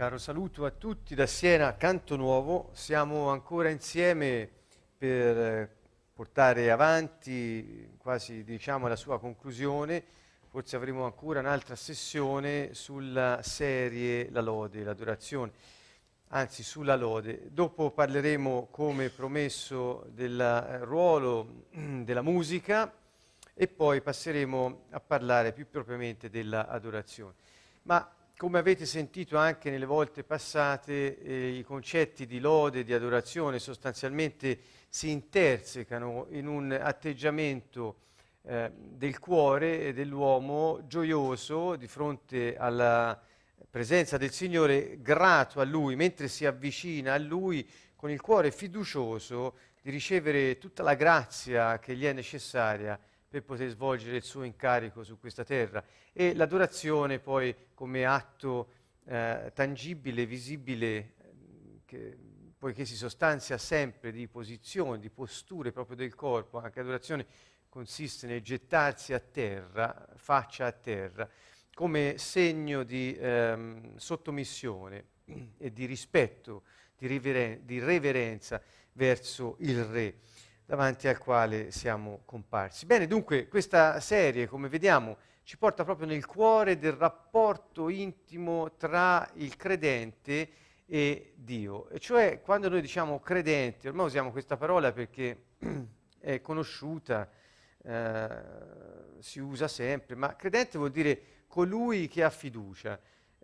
Caro saluto a tutti da Siena Canto Nuovo, siamo ancora insieme per eh, portare avanti quasi diciamo alla sua conclusione, forse avremo ancora un'altra sessione sulla serie La lode, l'adorazione, anzi sulla lode. Dopo parleremo come promesso del eh, ruolo della musica e poi passeremo a parlare più propriamente dell'adorazione. Ma come avete sentito anche nelle volte passate, eh, i concetti di lode e di adorazione sostanzialmente si intersecano in un atteggiamento eh, del cuore e dell'uomo gioioso di fronte alla presenza del Signore, grato a Lui, mentre si avvicina a Lui con il cuore fiducioso di ricevere tutta la grazia che gli è necessaria per poter svolgere il suo incarico su questa terra. E l'adorazione poi come atto eh, tangibile, visibile, eh, che, poiché si sostanzia sempre di posizioni, di posture proprio del corpo, anche l'adorazione consiste nel gettarsi a terra, faccia a terra, come segno di ehm, sottomissione e di rispetto, di, reveren- di reverenza verso il Re davanti al quale siamo comparsi. Bene, dunque questa serie, come vediamo, ci porta proprio nel cuore del rapporto intimo tra il credente e Dio. E cioè quando noi diciamo credente, ormai usiamo questa parola perché è conosciuta, eh, si usa sempre, ma credente vuol dire colui che ha fiducia.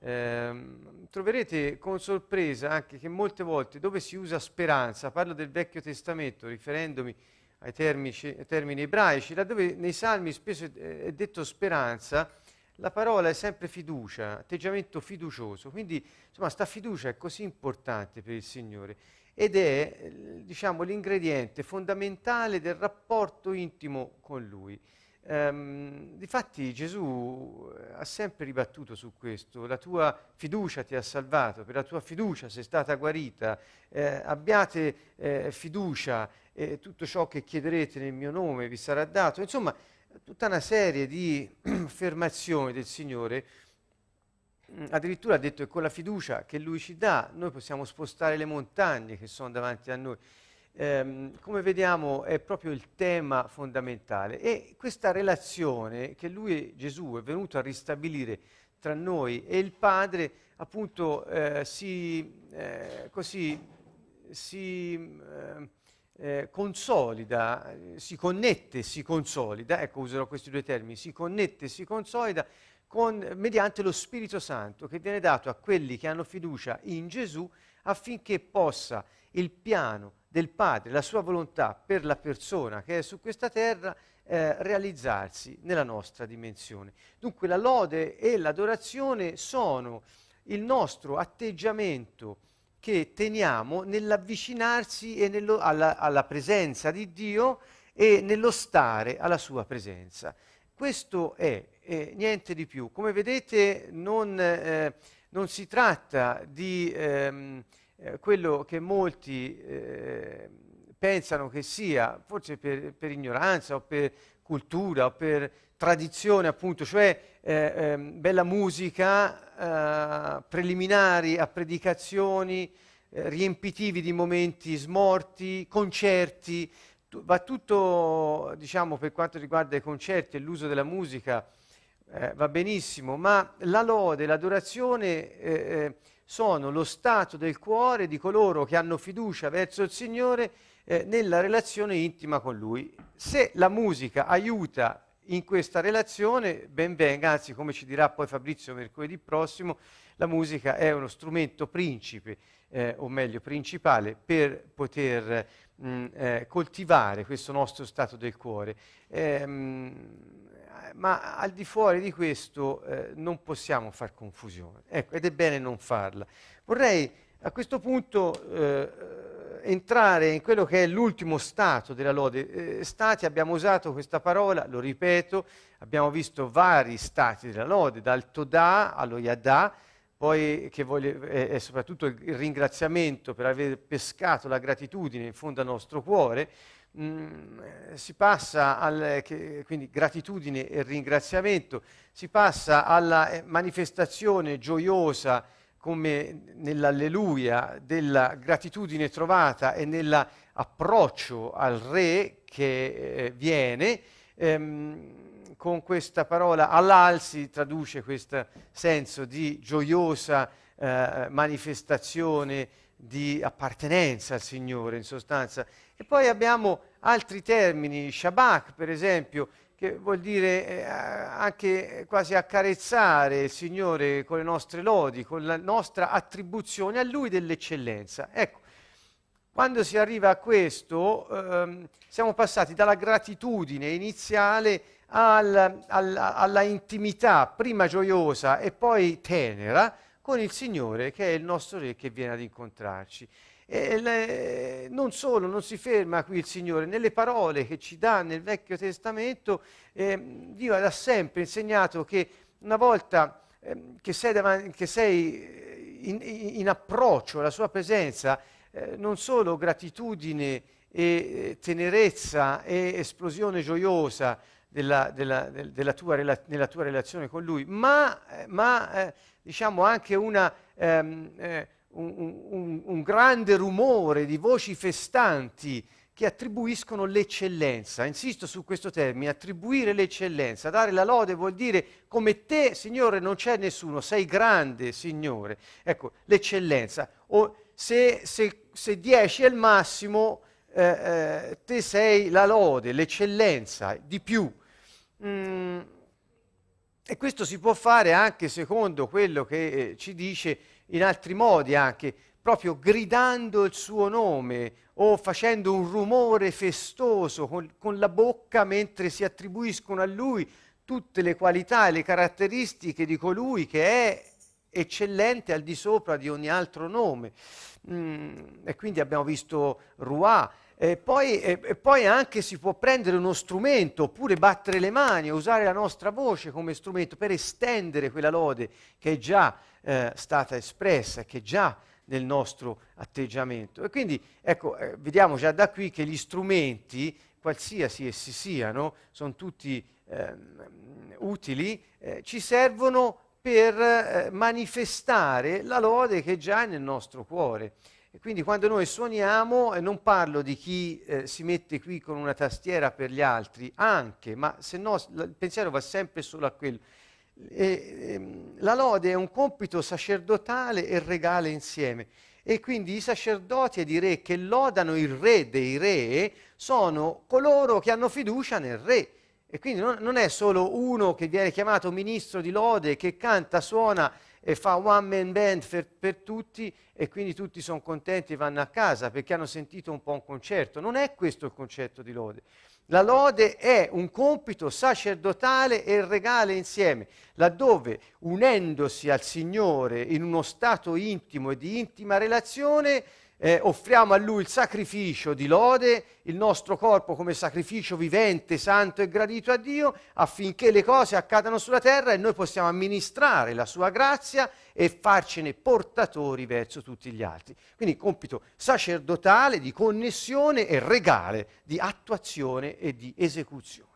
Ehm, troverete con sorpresa anche che molte volte dove si usa speranza, parlo del Vecchio Testamento riferendomi ai termici, termini ebraici, laddove nei salmi spesso è detto speranza, la parola è sempre fiducia, atteggiamento fiducioso. Quindi, insomma, sta fiducia è così importante per il Signore ed è, eh, diciamo, l'ingrediente fondamentale del rapporto intimo con Lui. Ehm, difatti Gesù eh, ha sempre ribattuto su questo, la tua fiducia ti ha salvato, per la tua fiducia sei stata guarita, eh, abbiate eh, fiducia, eh, tutto ciò che chiederete nel mio nome vi sarà dato. Insomma, tutta una serie di affermazioni del Signore, mm, addirittura ha detto che con la fiducia che Lui ci dà noi possiamo spostare le montagne che sono davanti a noi ehm, come vediamo è proprio il tema fondamentale e questa relazione che lui, Gesù, è venuto a ristabilire tra noi e il Padre appunto eh, si, eh, così, si ehm, eh, consolida, si connette, si consolida, ecco userò questi due termini, si connette, si consolida con, mediante lo Spirito Santo che viene dato a quelli che hanno fiducia in Gesù affinché possa il piano del Padre, la sua volontà per la persona che è su questa terra eh, realizzarsi nella nostra dimensione. Dunque la lode e l'adorazione sono il nostro atteggiamento che teniamo nell'avvicinarsi e nello, alla, alla presenza di Dio e nello stare alla sua presenza. Questo è eh, niente di più. Come vedete non, eh, non si tratta di... Ehm, eh, quello che molti eh, pensano che sia, forse per, per, ignoranza o per cultura o per tradizione appunto, cioè eh, ehm, bella musica, eh, preliminari a predicazioni, eh, riempitivi di momenti smorti, concerti, va tutto, diciamo, per quanto riguarda i concerti e l'uso della musica, eh, va benissimo, ma la lode, l'adorazione eh, sono lo stato del cuore di coloro che hanno fiducia verso il Signore eh, nella relazione intima con Lui. Se la musica aiuta in questa relazione, ben venga, anzi come ci dirà poi Fabrizio mercoledì prossimo, la musica è uno strumento principe, eh, o meglio principale, per poter mh, mm, eh, coltivare questo nostro stato del cuore. Ehm, ma al di fuori di questo eh, non possiamo far confusione, ecco, ed è bene non farla. Vorrei a questo punto eh, entrare in quello che è l'ultimo stato della lode. Eh, stati, abbiamo usato questa parola, lo ripeto, abbiamo visto vari stati della lode, dal Todà allo Yadà, poi che voglio, è, eh, è soprattutto il ringraziamento per aver pescato la gratitudine in fondo al nostro cuore, Mm, eh, si passa al, quindi gratitudine e ringraziamento, si passa alla eh, manifestazione gioiosa come nell'alleluia della gratitudine trovata e nell'approccio al re che eh, viene, ehm, con questa parola all'alzi traduce questo senso di gioiosa eh, manifestazione di appartenenza al Signore, in sostanza e poi abbiamo altri termini, shabak per esempio, che vuol dire eh, anche quasi accarezzare il Signore con le nostre lodi, con la nostra attribuzione a Lui dell'eccellenza. Ecco, quando si arriva a questo, ehm, siamo passati dalla gratitudine iniziale al, al, alla intimità, prima gioiosa e poi tenera, con il Signore che è il nostro Re che viene ad incontrarci. E le, non solo, non si ferma qui il Signore, nelle parole che ci dà nel Vecchio Testamento, eh, Dio ha da sempre insegnato che una volta eh, che sei, davanti, che sei eh, in, in, approccio alla sua presenza, eh, non solo gratitudine e eh, tenerezza e esplosione gioiosa della, della, della tua nella tua relazione con Lui, ma, eh, ma diciamo anche una... Ehm, un, un, grande rumore di voci festanti che attribuiscono l'eccellenza. Insisto su questo termine, attribuire l'eccellenza, dare la lode vuol dire come te, Signore, non c'è nessuno, sei grande, Signore. Ecco, l'eccellenza. O se, se, se 10 è il massimo, eh, eh, te sei la lode, l'eccellenza, di più. Mm, e questo si può fare anche secondo quello che eh, ci dice in altri modi anche, proprio gridando il suo nome o facendo un rumore festoso con, con la bocca mentre si attribuiscono a lui tutte le qualità e le caratteristiche di colui che è eccellente al di sopra di ogni altro nome. Mm, e quindi abbiamo visto Ruà, e poi, e poi, anche si può prendere uno strumento oppure battere le mani, usare la nostra voce come strumento per estendere quella lode che è già eh, stata espressa, che è già nel nostro atteggiamento. E quindi ecco, eh, vediamo già da qui che gli strumenti, qualsiasi essi siano, sono tutti ehm, eh, utili, ci servono per eh, manifestare la lode che è già nel nostro cuore. E quindi quando noi suoniamo, eh, non parlo di chi eh, si mette qui con una tastiera per gli altri, anche, ma se no il pensiero va sempre solo a quello. E, ehm, la lode è un compito sacerdotale e regale insieme. E quindi i sacerdoti ed i re che lodano il re dei re sono coloro che hanno fiducia nel re. E quindi non, non è solo uno che viene chiamato ministro di lode, che canta, suona e fa one man band per, per tutti e quindi tutti sono contenti e vanno a casa perché hanno sentito un po' un concerto. Non è questo il concetto di lode. La lode è un compito sacerdotale e regale insieme, laddove unendosi al Signore in uno stato intimo e di intima relazione, eh, offriamo a Lui il sacrificio di lode, il nostro corpo come sacrificio vivente, santo e gradito a Dio, affinché le cose accadano sulla terra e noi possiamo amministrare la Sua grazia e farcene portatori verso tutti gli altri. Quindi compito sacerdotale di connessione e regale, di attuazione e di esecuzione.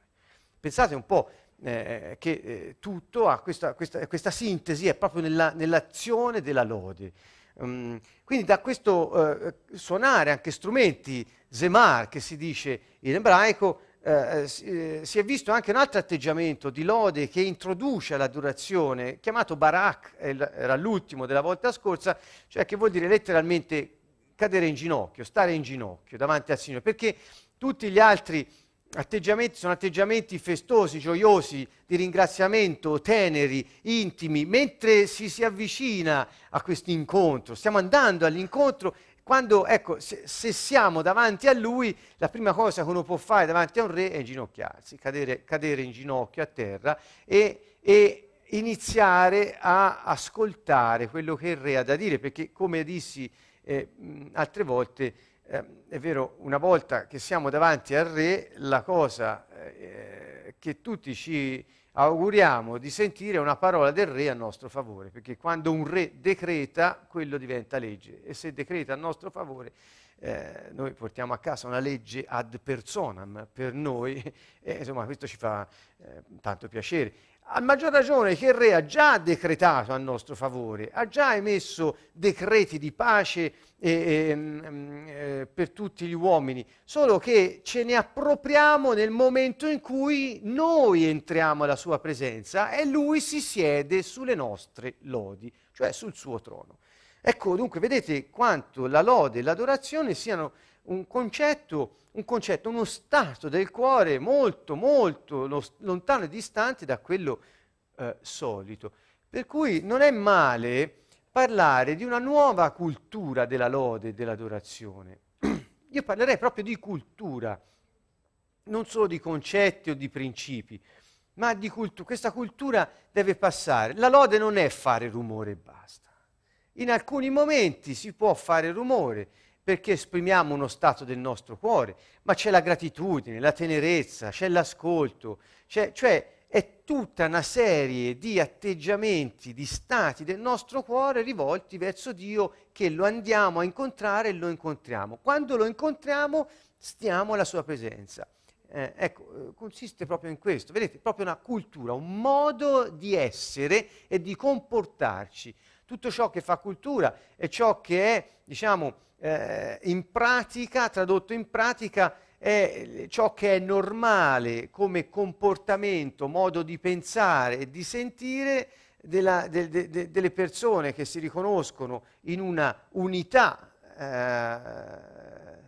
Pensate un po'. Eh, che eh, tutto ha questa, questa, questa, sintesi è proprio nella, nell'azione della lode. Ehm, quindi da questo eh, suonare anche strumenti, zemar che si dice in ebraico, eh, eh si, eh, si è visto anche un altro atteggiamento di lode che introduce alla durazione, chiamato barak, era l'ultimo della volta scorsa, cioè che vuol dire letteralmente cadere in ginocchio, stare in ginocchio davanti al Signore, perché tutti gli altri Atteggiamenti, sono atteggiamenti festosi, gioiosi, di ringraziamento, teneri, intimi, mentre si, si avvicina a questo incontro, stiamo andando all'incontro, quando, ecco, se, se, siamo davanti a lui, la prima cosa che uno può fare davanti a un re è inginocchiarsi, cadere, cadere in ginocchio a terra e, e iniziare a ascoltare quello che il re ha da dire, perché come dissi eh, altre volte, eh, è vero, una volta che siamo davanti al re, la cosa eh, che tutti ci auguriamo di sentire è una parola del re a nostro favore, perché quando un re decreta, quello diventa legge e se decreta a nostro favore, eh, noi portiamo a casa una legge ad personam per noi, e insomma questo ci fa eh, tanto piacere a maggior ragione che il re ha già decretato a nostro favore, ha già emesso decreti di pace eh, eh, eh, per tutti gli uomini, solo che ce ne appropriamo nel momento in cui noi entriamo alla sua presenza e lui si siede sulle nostre lodi, cioè sul suo trono. Ecco, dunque, vedete quanto la lode e l'adorazione siano un concetto, un concetto, uno stato del cuore molto, molto lontano e distante da quello eh, solito. Per cui non è male parlare di una nuova cultura della lode e dell'adorazione. Io parlerei proprio di cultura, non solo di concetti o di principi, ma di cultura. Questa cultura deve passare. La lode non è fare rumore e basta. In alcuni momenti si può fare rumore, perché esprimiamo uno stato del nostro cuore, ma c'è la gratitudine, la tenerezza, c'è l'ascolto, c'è, cioè è tutta una serie di atteggiamenti, di stati del nostro cuore rivolti verso Dio che lo andiamo a incontrare e lo incontriamo. Quando lo incontriamo stiamo alla sua presenza. Eh, ecco, eh, consiste proprio in questo, vedete, proprio una cultura, un modo di essere e di comportarci tutto ciò che fa cultura e ciò che è, diciamo, eh, in pratica, tradotto in pratica, è ciò che è normale come comportamento, modo di pensare e di sentire della, de, de, de, delle persone che si riconoscono in una unità eh,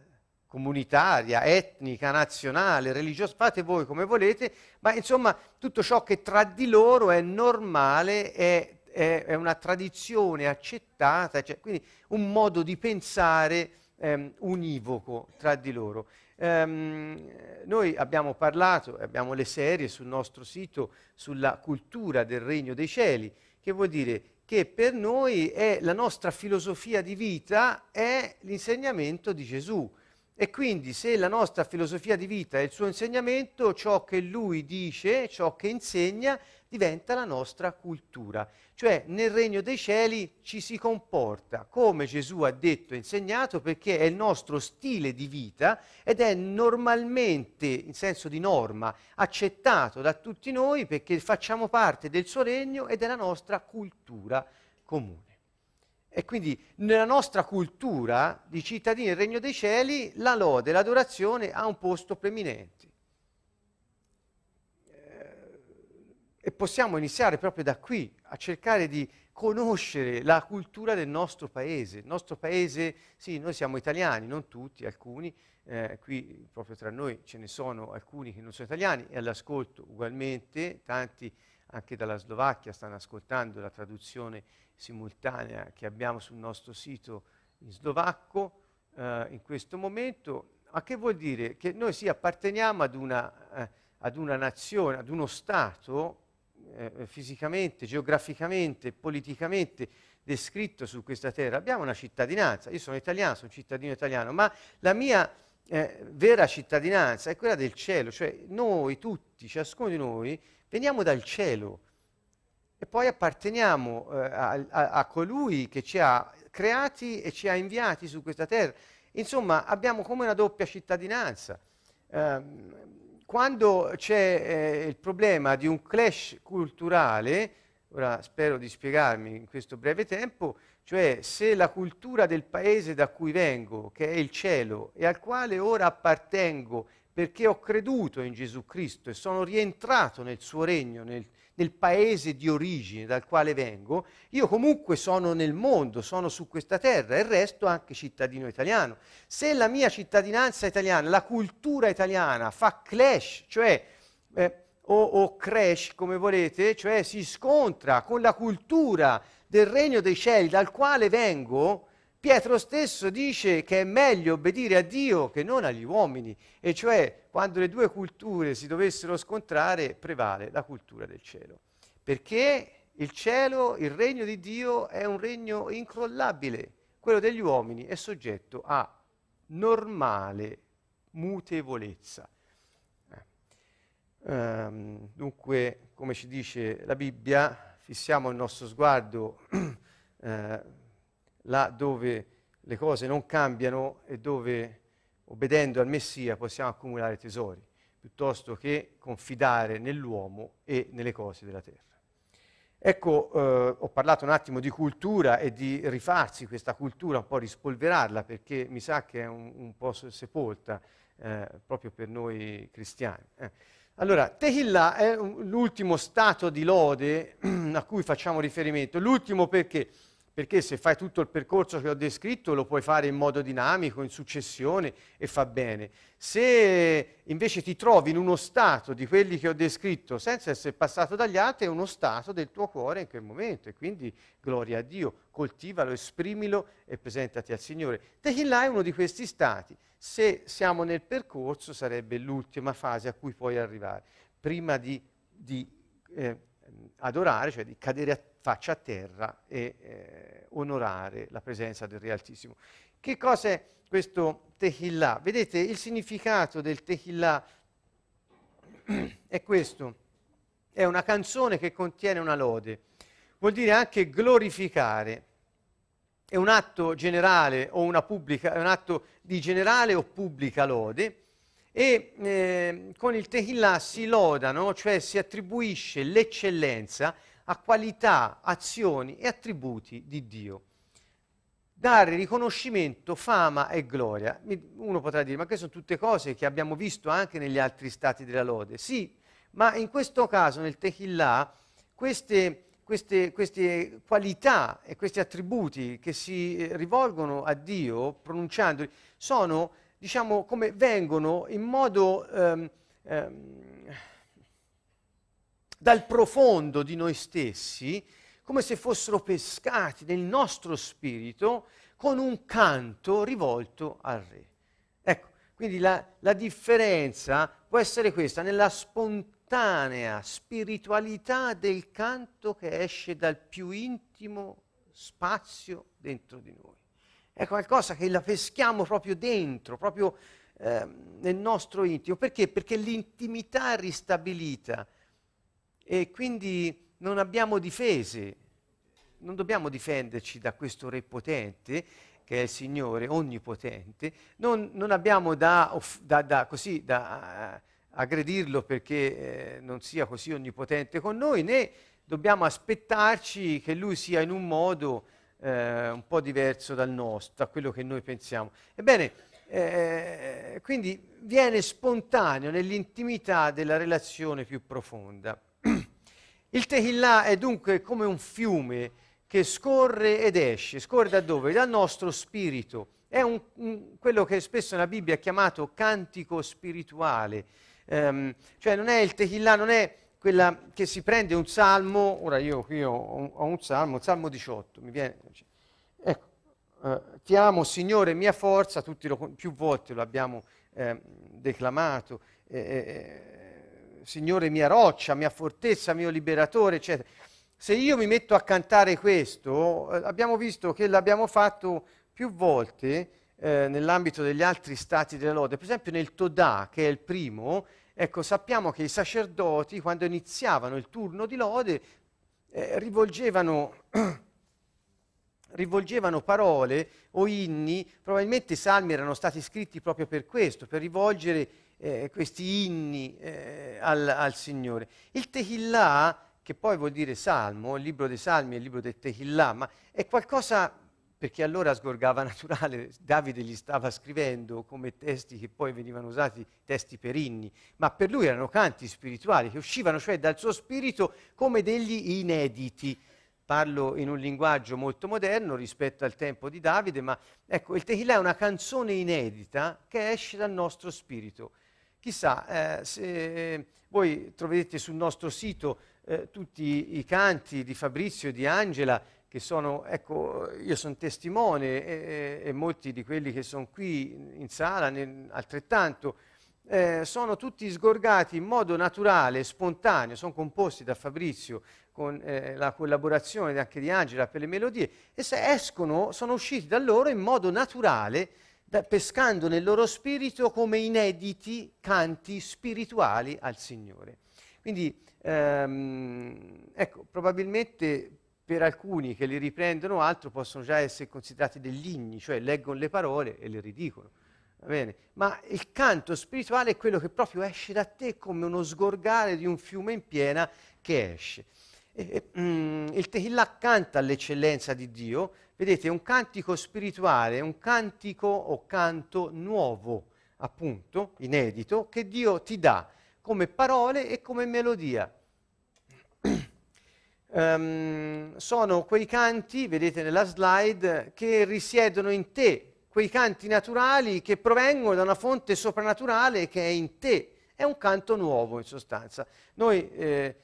comunitaria, etnica, nazionale, religiosa, fate voi come volete, ma insomma tutto ciò che tra di loro è normale, è è, è una tradizione accettata, cioè, quindi un modo di pensare ehm, univoco tra di loro. Ehm, noi abbiamo parlato, abbiamo le serie sul nostro sito sulla cultura del regno dei cieli, che vuol dire che per noi è la nostra filosofia di vita è l'insegnamento di Gesù. E quindi se la nostra filosofia di vita è il suo insegnamento, ciò che lui dice, ciò che insegna, diventa la nostra cultura. Cioè nel regno dei cieli ci si comporta come Gesù ha detto e insegnato perché è il nostro stile di vita ed è normalmente, in senso di norma, accettato da tutti noi perché facciamo parte del suo regno e della nostra cultura comune. E quindi nella nostra cultura di cittadini del regno dei cieli la lode, l'adorazione ha un posto preminente. E possiamo iniziare proprio da qui a cercare di conoscere la cultura del nostro paese. Il nostro paese, sì, noi siamo italiani, non tutti, alcuni, eh, qui proprio tra noi ce ne sono alcuni che non sono italiani e all'ascolto ugualmente, tanti anche dalla Slovacchia stanno ascoltando la traduzione simultanea che abbiamo sul nostro sito in slovacco eh, in questo momento. Ma che vuol dire? Che noi sì apparteniamo ad una... Eh, ad una nazione, ad uno Stato eh, eh, fisicamente, geograficamente, politicamente descritto su questa terra. Abbiamo una cittadinanza, io sono italiano, sono cittadino italiano, ma la mia eh, vera cittadinanza è quella del cielo, cioè noi tutti, ciascuno di noi, veniamo dal cielo e poi apparteniamo eh, a, a, colui che ci ha creati e ci ha inviati su questa terra. Insomma, abbiamo come una doppia cittadinanza. Um, quando c'è eh, il problema di un clash culturale, ora spero di spiegarmi in questo breve tempo, cioè se la cultura del paese da cui vengo, che è il cielo, e al quale ora appartengo perché ho creduto in Gesù Cristo e sono rientrato nel suo regno, nel, nel paese di origine dal quale vengo, io comunque sono nel mondo, sono su questa terra e resto anche cittadino italiano. Se la mia cittadinanza italiana, la cultura italiana fa clash, cioè eh, o, o crash come volete, cioè si scontra con la cultura del regno dei cieli dal quale vengo, Pietro stesso dice che è meglio obbedire a Dio che non agli uomini, e cioè quando le due culture si dovessero scontrare prevale la cultura del cielo, perché il cielo, il regno di Dio è un regno incrollabile, quello degli uomini è soggetto a normale mutevolezza. Um, dunque, come ci dice la Bibbia, fissiamo il nostro sguardo eh, là dove le cose non cambiano e dove obbedendo al Messia possiamo accumulare tesori, piuttosto che confidare nell'uomo e nelle cose della terra. Ecco, eh, ho parlato un attimo di cultura e di rifarsi questa cultura, un po' rispolverarla, perché mi sa che è un, un po' sepolta eh, proprio per noi cristiani. Eh. Allora, Tehillah è un, l'ultimo stato di lode a cui facciamo riferimento, l'ultimo perché? perché se fai tutto il percorso che ho descritto lo puoi fare in modo dinamico, in successione e fa bene. Se invece ti trovi in uno stato di quelli che ho descritto senza essere passato dagli altri, è uno stato del tuo cuore in quel momento e quindi gloria a Dio, coltivalo, esprimilo e presentati al Signore. Techillah è uno di questi stati. Se siamo nel percorso sarebbe l'ultima fase a cui puoi arrivare, prima di, di eh, adorare, cioè di cadere a faccia a terra e eh, onorare la presenza del Re Altissimo. Che cos'è questo Tehillah? Vedete, il significato del Tehillah è questo, è una canzone che contiene una lode, vuol dire anche glorificare, è un atto generale o una pubblica, è un atto di generale o pubblica lode, e eh, con il Tehillah si lodano, cioè si attribuisce l'eccellenza a qualità, azioni e attributi di Dio. Dare riconoscimento, fama e gloria. Uno potrà dire, ma queste sono tutte cose che abbiamo visto anche negli altri stati della lode. Sì, ma in questo caso, nel Tehillah, queste, queste, queste qualità e questi attributi che si eh, rivolgono a Dio, pronunciandoli, sono, diciamo, come vengono in modo... Ehm, ehm, dal profondo di noi stessi, come se fossero pescati nel nostro spirito con un canto rivolto al Re. Ecco, quindi la, la differenza può essere questa, nella spontanea spiritualità del canto che esce dal più intimo spazio dentro di noi. È qualcosa che la peschiamo proprio dentro, proprio eh, nel nostro intimo. Perché? Perché l'intimità ristabilita e quindi non abbiamo difese, non dobbiamo difenderci da questo Re potente che è il Signore onnipotente, non, non abbiamo da, da, da, così, da aggredirlo perché eh, non sia così onnipotente con noi, né dobbiamo aspettarci che lui sia in un modo eh, un po' diverso dal nostro, da quello che noi pensiamo. Ebbene, eh, quindi viene spontaneo nell'intimità della relazione più profonda. Il Tehillah è dunque come un fiume che scorre ed esce, scorre da dove? Dal nostro spirito. È un, un, quello che spesso nella Bibbia è chiamato cantico spirituale, ehm, cioè non è il Tehillah, non è quella che si prende un salmo, ora io qui ho, ho un salmo, il salmo 18, mi viene, ecco, eh, ti amo Signore mia forza, tutti lo, più volte lo abbiamo eh, declamato, eh, Signore mia roccia, mia fortezza, mio liberatore, eccetera. Se io mi metto a cantare questo, eh, abbiamo visto che l'abbiamo fatto più volte eh, nell'ambito degli altri stati della lode, per esempio nel Todà, che è il primo, ecco, sappiamo che i sacerdoti quando iniziavano il turno di lode eh, rivolgevano, rivolgevano parole o inni, probabilmente i salmi erano stati scritti proprio per questo, per rivolgere eh, questi inni eh, al, al, Signore. Il Tehillah, che poi vuol dire salmo, il libro dei salmi è il libro del Tehillah, ma è qualcosa perché allora sgorgava naturale, Davide li stava scrivendo come testi che poi venivano usati, testi per inni, ma per lui erano canti spirituali che uscivano cioè dal suo spirito come degli inediti. Parlo in un linguaggio molto moderno rispetto al tempo di Davide, ma ecco, il Tehillah è una canzone inedita che esce dal nostro spirito Chissà, eh, se voi troverete sul nostro sito eh, tutti i canti di Fabrizio e di Angela, che sono, ecco, io sono testimone e, e, e molti di quelli che sono qui in sala nel, altrettanto, eh, sono tutti sgorgati in modo naturale, spontaneo, sono composti da Fabrizio con eh, la collaborazione anche di Angela per le melodie e se escono sono usciti da loro in modo naturale pescando nel loro spirito come inediti canti spirituali al Signore. Quindi, ehm, ecco, probabilmente per alcuni che li riprendono altro possono già essere considerati degli inni, cioè leggono le parole e le ridicono. Ma il canto spirituale è quello che proprio esce da te come uno sgorgare di un fiume in piena che esce. E, e, mm, il Tehillah canta l'eccellenza di Dio, Vedete, è un cantico spirituale, è un cantico o canto nuovo, appunto, inedito, che Dio ti dà come parole e come melodia. um, sono quei canti, vedete nella slide, che risiedono in te, quei canti naturali che provengono da una fonte soprannaturale che è in te. È un canto nuovo in sostanza. Noi eh,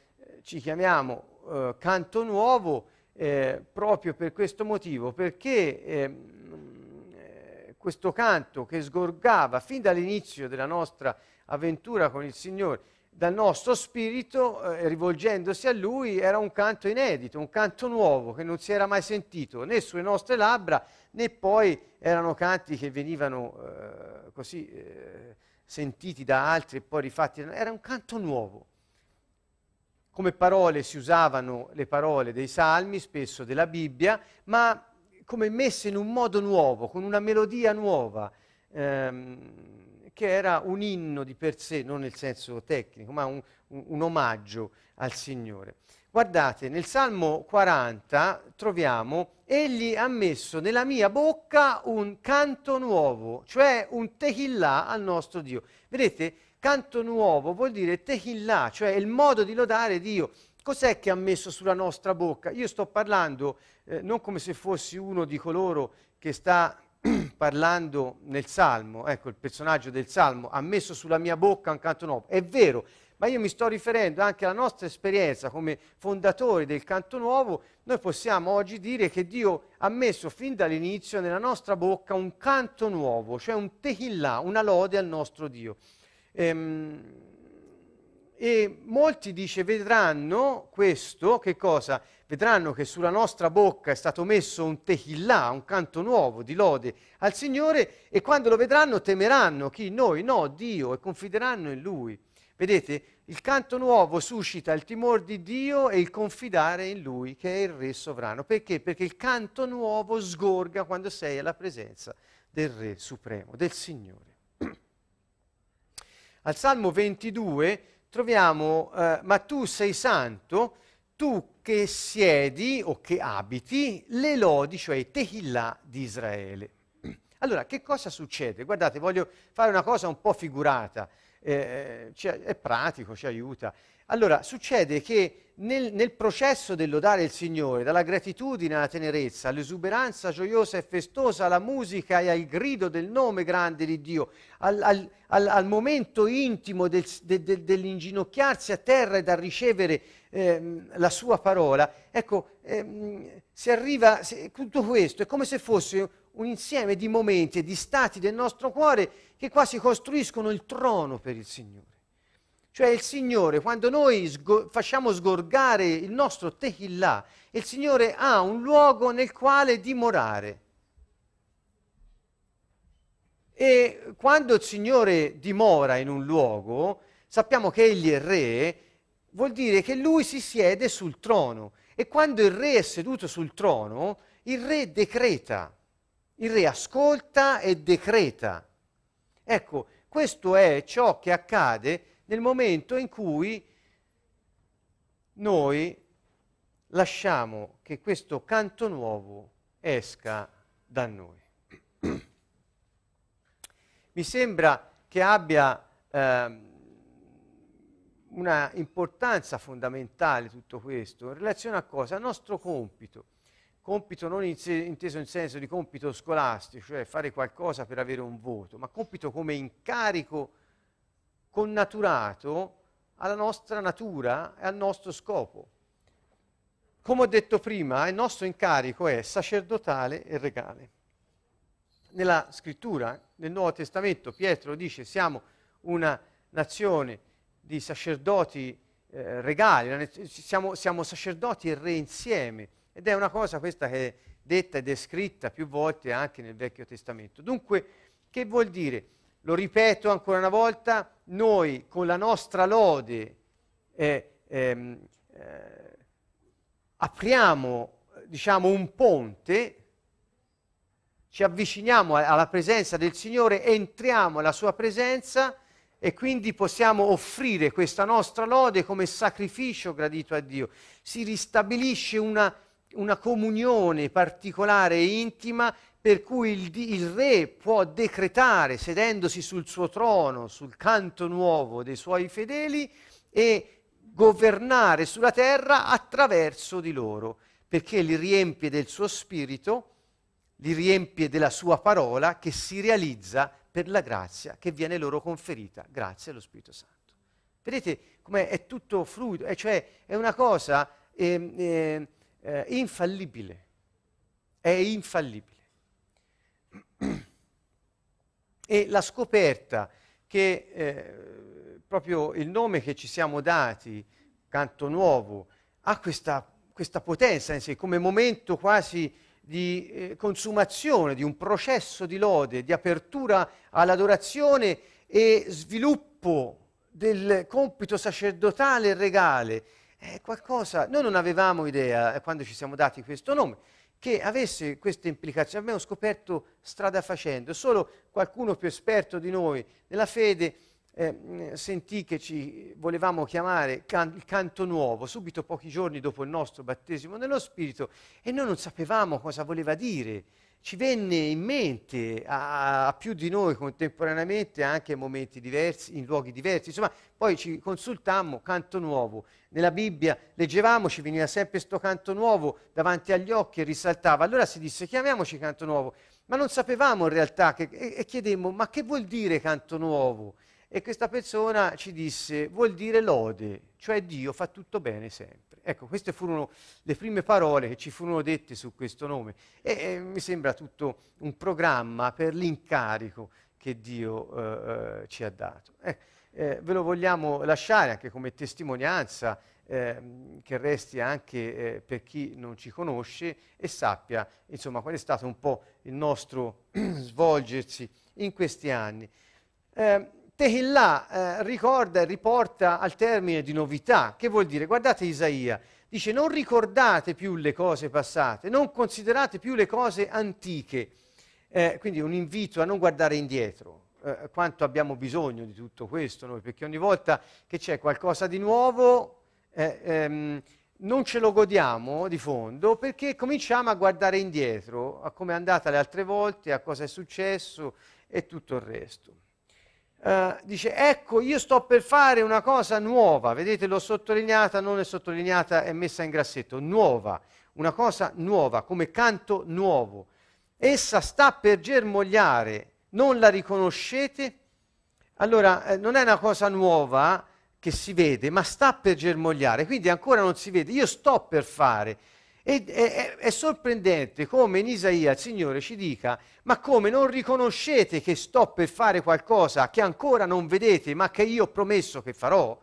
ci chiamiamo eh, canto nuovo eh, proprio per questo motivo, perché ehm, eh, questo canto che sgorgava fin dall'inizio della nostra avventura con il Signore, dal nostro spirito, eh, rivolgendosi a Lui, era un canto inedito, un canto nuovo che non si era mai sentito né sulle nostre labbra né poi erano canti che venivano eh, così eh, sentiti da altri e poi rifatti. Era un canto nuovo come parole si usavano le parole dei salmi, spesso della Bibbia, ma come messe in un modo nuovo, con una melodia nuova, ehm, che era un inno di per sé, non nel senso tecnico, ma un, un, un omaggio al Signore. Guardate, nel Salmo 40 troviamo, egli ha messo nella mia bocca un canto nuovo, cioè un techillà al nostro Dio. Vedete, Canto nuovo vuol dire Tehillah, cioè il modo di lodare Dio. Cos'è che ha messo sulla nostra bocca? Io sto parlando eh, non come se fossi uno di coloro che sta parlando nel Salmo, ecco il personaggio del Salmo, ha messo sulla mia bocca un canto nuovo. È vero, ma io mi sto riferendo anche alla nostra esperienza come fondatori del canto nuovo, noi possiamo oggi dire che Dio ha messo fin dall'inizio nella nostra bocca un canto nuovo, cioè un tehillah, una lode al nostro Dio. Ehm, e molti dice vedranno questo, che cosa? Vedranno che sulla nostra bocca è stato messo un tehillah, un canto nuovo di lode al Signore e quando lo vedranno temeranno chi? Noi, no, Dio e confideranno in Lui. Vedete, il canto nuovo suscita il timore di Dio e il confidare in Lui che è il Re sovrano. Perché? Perché il canto nuovo sgorga quando sei alla presenza del Re supremo, del Signore al Salmo 22 troviamo, eh, ma tu sei santo, tu che siedi o che abiti le lodi, cioè Tehillah di Israele. Allora, che cosa succede? Guardate, voglio fare una cosa un po' figurata, eh, cioè, è pratico, ci aiuta. Allora, succede che nel, nel, processo del lodare il Signore, dalla gratitudine alla tenerezza, all'esuberanza gioiosa e festosa, alla musica e al grido del nome grande di Dio, al, al, al, al momento intimo del, de, de, dell'inginocchiarsi a terra e da ricevere eh, la sua parola, ecco, ehm, si arriva, se, tutto questo è come se fosse un insieme di momenti e di stati del nostro cuore che quasi costruiscono il trono per il Signore. Cioè il Signore, quando noi sgo- facciamo sgorgare il nostro Tehillah, il Signore ha un luogo nel quale dimorare. E quando il Signore dimora in un luogo, sappiamo che Egli è Re, vuol dire che Lui si siede sul trono. E quando il Re è seduto sul trono, il Re decreta, il Re ascolta e decreta. Ecco, questo è ciò che accade nel momento in cui noi lasciamo che questo canto nuovo esca da noi. Mi sembra che abbia eh, una importanza fondamentale tutto questo in relazione a cosa? Al nostro compito, compito non in se- inteso in senso di compito scolastico, cioè fare qualcosa per avere un voto, ma compito come incarico connaturato alla nostra natura e al nostro scopo. Come ho detto prima, il nostro incarico è sacerdotale e regale. Nella scrittura, nel Nuovo Testamento, Pietro dice siamo una nazione di sacerdoti eh, regali, siamo, siamo, sacerdoti e re insieme. Ed è una cosa questa che è detta e descritta più volte anche nel Vecchio Testamento. Dunque, che vuol dire? Lo ripeto ancora una volta, noi con la nostra lode eh, ehm, eh, apriamo diciamo, un ponte, ci avviciniamo a, alla presenza del Signore, entriamo alla sua presenza e quindi possiamo offrire questa nostra lode come sacrificio gradito a Dio. Si ristabilisce una, una comunione particolare e intima per cui il, il, re può decretare, sedendosi sul suo trono, sul canto nuovo dei suoi fedeli, e governare sulla terra attraverso di loro, perché li riempie del suo spirito, li riempie della sua parola che si realizza per la grazia che viene loro conferita grazie allo Spirito Santo. Vedete come è tutto fluido, eh, cioè è una cosa ehm, eh, eh, infallibile, è infallibile. E la scoperta che eh, proprio il nome che ci siamo dati, Canto Nuovo, ha questa, questa potenza in sé, come momento quasi di eh, consumazione, di un processo di lode, di apertura all'adorazione e sviluppo del compito sacerdotale e regale. È qualcosa, noi non avevamo idea eh, quando ci siamo dati questo nome che avesse queste implicazioni. Abbiamo scoperto strada facendo, solo qualcuno più esperto di noi nella fede eh, sentì che ci volevamo chiamare can- il canto nuovo, subito pochi giorni dopo il nostro battesimo nello Spirito, e noi non sapevamo cosa voleva dire ci venne in mente a, a, più di noi contemporaneamente anche in momenti diversi, in luoghi diversi. Insomma, poi ci consultammo canto nuovo. Nella Bibbia leggevamo, ci veniva sempre questo canto nuovo davanti agli occhi e risaltava. Allora si disse chiamiamoci canto nuovo, ma non sapevamo in realtà che, e, e chiedemmo ma che vuol dire canto nuovo? E questa persona ci disse, vuol dire lode, cioè Dio fa tutto bene sempre. Ecco, queste furono le prime parole che ci furono dette su questo nome. E, e mi sembra tutto un programma per l'incarico che Dio eh, eh ci ha dato. Eh, eh, ve lo vogliamo lasciare anche come testimonianza eh, che resti anche eh, per chi non ci conosce e sappia insomma qual è stato un po' il nostro svolgersi in questi anni. Eh, Tehillah eh, ricorda e riporta al termine di novità. Che vuol dire? Guardate Isaia, dice non ricordate più le cose passate, non considerate più le cose antiche. Eh, quindi un invito a non guardare indietro. Eh, quanto abbiamo bisogno di tutto questo noi, perché ogni volta che c'è qualcosa di nuovo eh, ehm, non ce lo godiamo di fondo perché cominciamo a guardare indietro a come è andata le altre volte, a cosa è successo e tutto il resto. Eh, dice ecco io sto per fare una cosa nuova, vedete l'ho sottolineata, non è sottolineata, è messa in grassetto, nuova, una cosa nuova, come canto nuovo. Essa sta per germogliare, non la riconoscete? Allora eh, non è una cosa nuova che si vede, ma sta per germogliare, quindi ancora non si vede, io sto per fare è, è, è, sorprendente come in Isaia il Signore ci dica, ma come non riconoscete che sto per fare qualcosa che ancora non vedete, ma che io ho promesso che farò?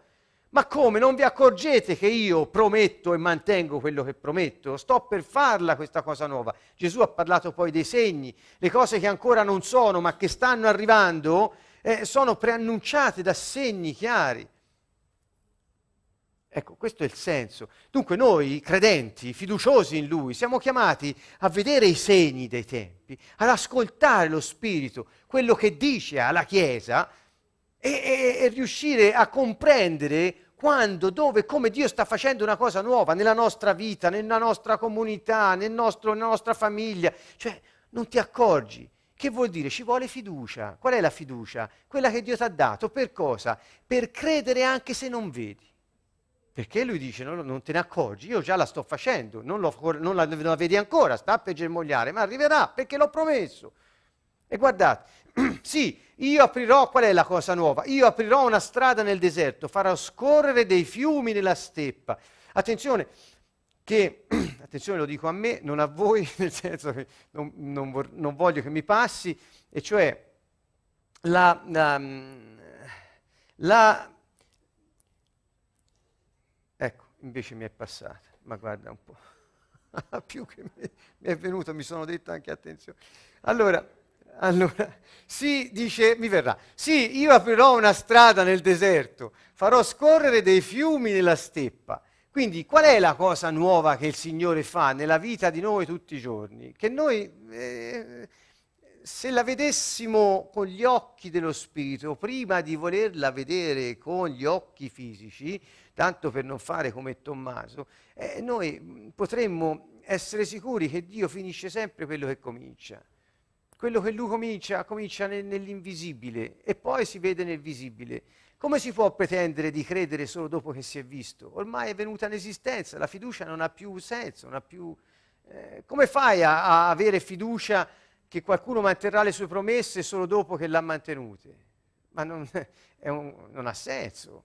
Ma come non vi accorgete che io prometto e mantengo quello che prometto? Sto per farla questa cosa nuova. Gesù ha parlato poi dei segni, le cose che ancora non sono, ma che stanno arrivando, eh, sono preannunciate da segni chiari. Ecco, questo è il senso. Dunque noi, credenti, fiduciosi in Lui, siamo chiamati a vedere i segni dei tempi, ad ascoltare lo Spirito, quello che dice alla Chiesa e, e, e riuscire a comprendere quando, dove, come Dio sta facendo una cosa nuova nella nostra vita, nella nostra comunità, nel nostro, nella nostra famiglia. Cioè, non ti accorgi. Che vuol dire? Ci vuole fiducia. Qual è la fiducia? Quella che Dio ti ha dato. Per cosa? Per credere anche se non vedi. Perché lui dice, no, non te ne accorgi, io già la sto facendo, non, non, la, non la vedi ancora, sta per germogliare, ma arriverà perché l'ho promesso. E guardate, sì, io aprirò, qual è la cosa nuova? Io aprirò una strada nel deserto, farò scorrere dei fiumi nella steppa. Attenzione, che, attenzione lo dico a me, non a voi, nel senso che non, non, vor, non voglio che mi passi, e cioè la, la, la invece mi è passata, ma guarda un po', più che mi è venuto, mi sono detto anche attenzione. Allora, allora, sì, dice, mi verrà, sì, io aprirò una strada nel deserto, farò scorrere dei fiumi nella steppa. Quindi qual è la cosa nuova che il Signore fa nella vita di noi tutti i giorni? Che noi, eh, se la vedessimo con gli occhi dello Spirito, prima di volerla vedere con gli occhi fisici, tanto per non fare come Tommaso, eh, noi mm, potremmo essere sicuri che Dio finisce sempre quello che comincia. Quello che lui comincia, comincia nel, nell'invisibile e poi si vede nel visibile. Come si può pretendere di credere solo dopo che si è visto? Ormai è venuta in esistenza, la fiducia non ha più senso, non ha più... Eh, come fai a, a avere fiducia che qualcuno manterrà le sue promesse solo dopo che l'ha mantenute? Ma non, un, non ha senso.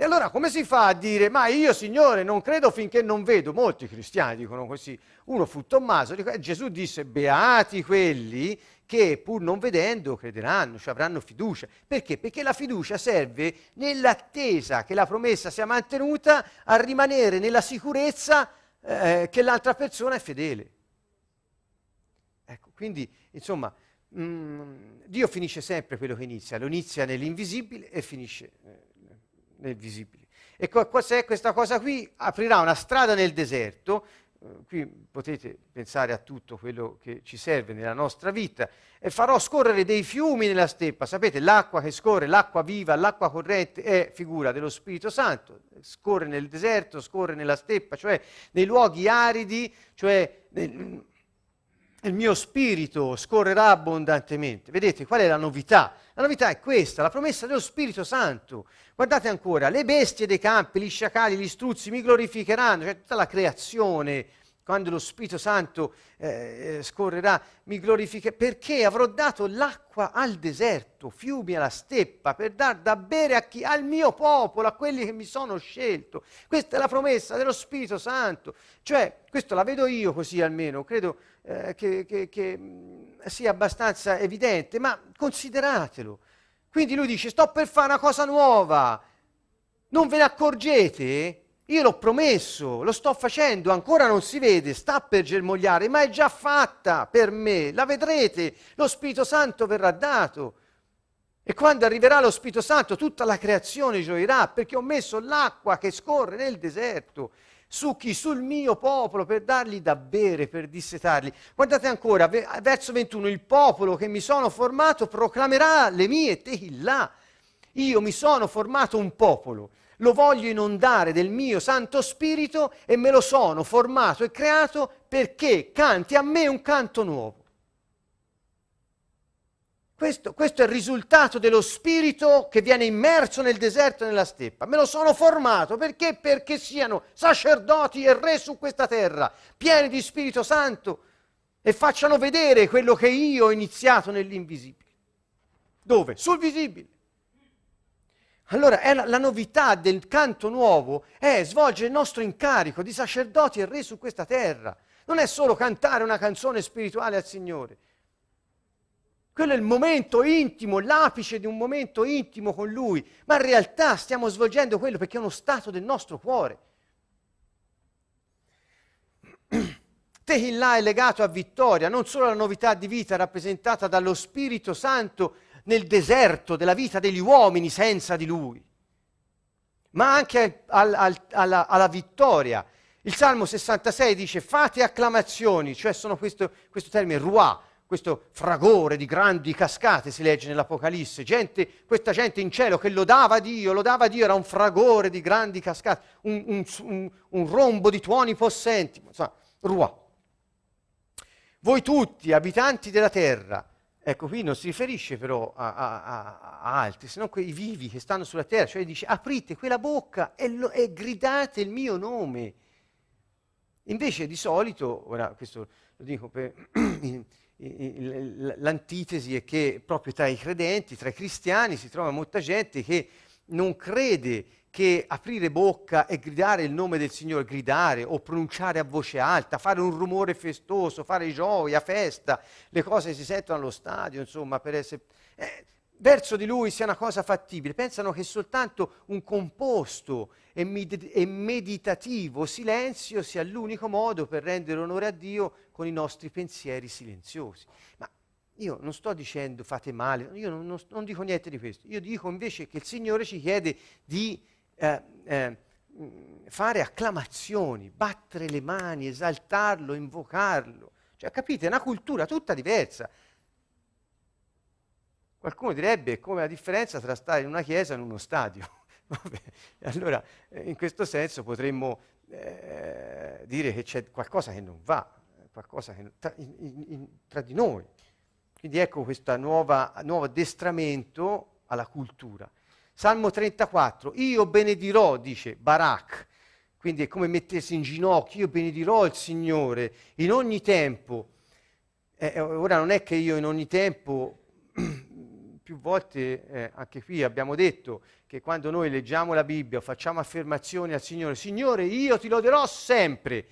E allora come si fa a dire, ma io Signore non credo finché non vedo? Molti cristiani dicono così. Uno fu Tommaso, dico, eh, Gesù disse, beati quelli che pur non vedendo crederanno, cioè avranno fiducia. Perché? Perché la fiducia serve nell'attesa che la promessa sia mantenuta a rimanere nella sicurezza eh, che l'altra persona è fedele. Ecco, quindi insomma... Mh, mm, Dio finisce sempre quello che inizia, lo inizia nell'invisibile e finisce eh, nel eh, visibile. E se questa cosa qui? Aprirà una strada nel deserto, eh, qui potete pensare a tutto quello che ci serve nella nostra vita, e farò scorrere dei fiumi nella steppa, sapete l'acqua che scorre, l'acqua viva, l'acqua corrente è figura dello Spirito Santo, scorre nel deserto, scorre nella steppa, cioè nei luoghi aridi, cioè nel, il mio spirito scorrerà abbondantemente. Vedete qual è la novità? La novità è questa, la promessa dello Spirito Santo. Guardate ancora, le bestie dei campi, gli sciacali, gli struzzi mi glorificheranno, cioè tutta la creazione, quando lo Spirito Santo eh, eh scorrerà, mi glorificherà, perché avrò dato l'acqua al deserto, fiumi alla steppa, per dar da bere a chi? Al mio popolo, a quelli che mi sono scelto. Questa è la promessa dello Spirito Santo. Cioè, questo la vedo io così almeno, credo eh, che, che, che sia abbastanza evidente, ma consideratelo. Quindi lui dice, sto per fare una cosa nuova, non ve ne accorgete? Io l'ho promesso, lo sto facendo, ancora non si vede, sta per germogliare, ma è già fatta per me, la vedrete, lo Spirito Santo verrà dato. E quando arriverà lo Spirito Santo tutta la creazione gioirà perché ho messo l'acqua che scorre nel deserto su chi? Sul mio popolo, per dargli da bere, per dissetarli. Guardate ancora, verso 21, il popolo che mi sono formato proclamerà le mie tehillà. Io mi sono formato un popolo, lo voglio inondare del mio Santo Spirito e me lo sono formato e creato perché canti a me un canto nuovo. Questo, questo, è il risultato dello spirito che viene immerso nel deserto e nella steppa. Me lo sono formato perché? Perché siano sacerdoti e re su questa terra, pieni di Spirito Santo e facciano vedere quello che io ho iniziato nell'invisibile. Dove? Sul visibile. Allora la, la novità del canto nuovo è svolgere il nostro incarico di sacerdoti e re su questa terra. Non è solo cantare una canzone spirituale al Signore quello è il momento intimo, l'apice di un momento intimo con Lui, ma in realtà stiamo svolgendo quello perché è uno stato del nostro cuore. Tehillah è legato a vittoria, non solo alla novità di vita rappresentata dallo Spirito Santo nel deserto della vita degli uomini senza di Lui, ma anche al, al, alla, alla vittoria. Il Salmo 66 dice fate acclamazioni, cioè sono questo, questo termine ruà, questo fragore di grandi cascate si legge nell'Apocalisse, gente, questa gente in cielo che lodava Dio, lodava Dio, era un fragore di grandi cascate, un, un, un, un rombo di tuoni possenti, insomma, ruà. Voi tutti, abitanti della terra, ecco qui non si riferisce però a, a, a, a altri, se non quei vivi che stanno sulla terra, cioè dice aprite quella bocca e, lo, e gridate il mio nome. Invece di solito, ora questo lo dico per... l'antitesi è che proprio tra i credenti, tra i cristiani, si trova molta gente che non crede che aprire bocca e gridare il nome del Signore, gridare o pronunciare a voce alta, fare un rumore festoso, fare gioia, festa, le cose si sentono allo stadio, insomma, per essere... Eh, verso di lui sia una cosa fattibile. Pensano che soltanto un composto e, med- e meditativo silenzio sia l'unico modo per rendere onore a Dio con i nostri pensieri silenziosi. Ma io non sto dicendo fate male, io non, non, non dico niente di questo. Io dico invece che il Signore ci chiede di eh, eh, fare acclamazioni, battere le mani, esaltarlo, invocarlo. Cioè, capite, è una cultura tutta diversa. Qualcuno direbbe è come la differenza tra stare in una chiesa e in uno stadio. Vabbè, allora, eh, in questo senso potremmo eh, dire che c'è qualcosa che non va qualcosa che, tra, in, in, tra, di noi. Quindi ecco questo nuovo addestramento alla cultura. Salmo 34, io benedirò, dice Barak, quindi è come mettersi in ginocchio, io benedirò il Signore in ogni tempo. Eh, eh ora non è che io in ogni tempo, più volte eh, anche qui abbiamo detto che quando noi leggiamo la Bibbia, facciamo affermazioni al Signore, Signore io ti loderò sempre,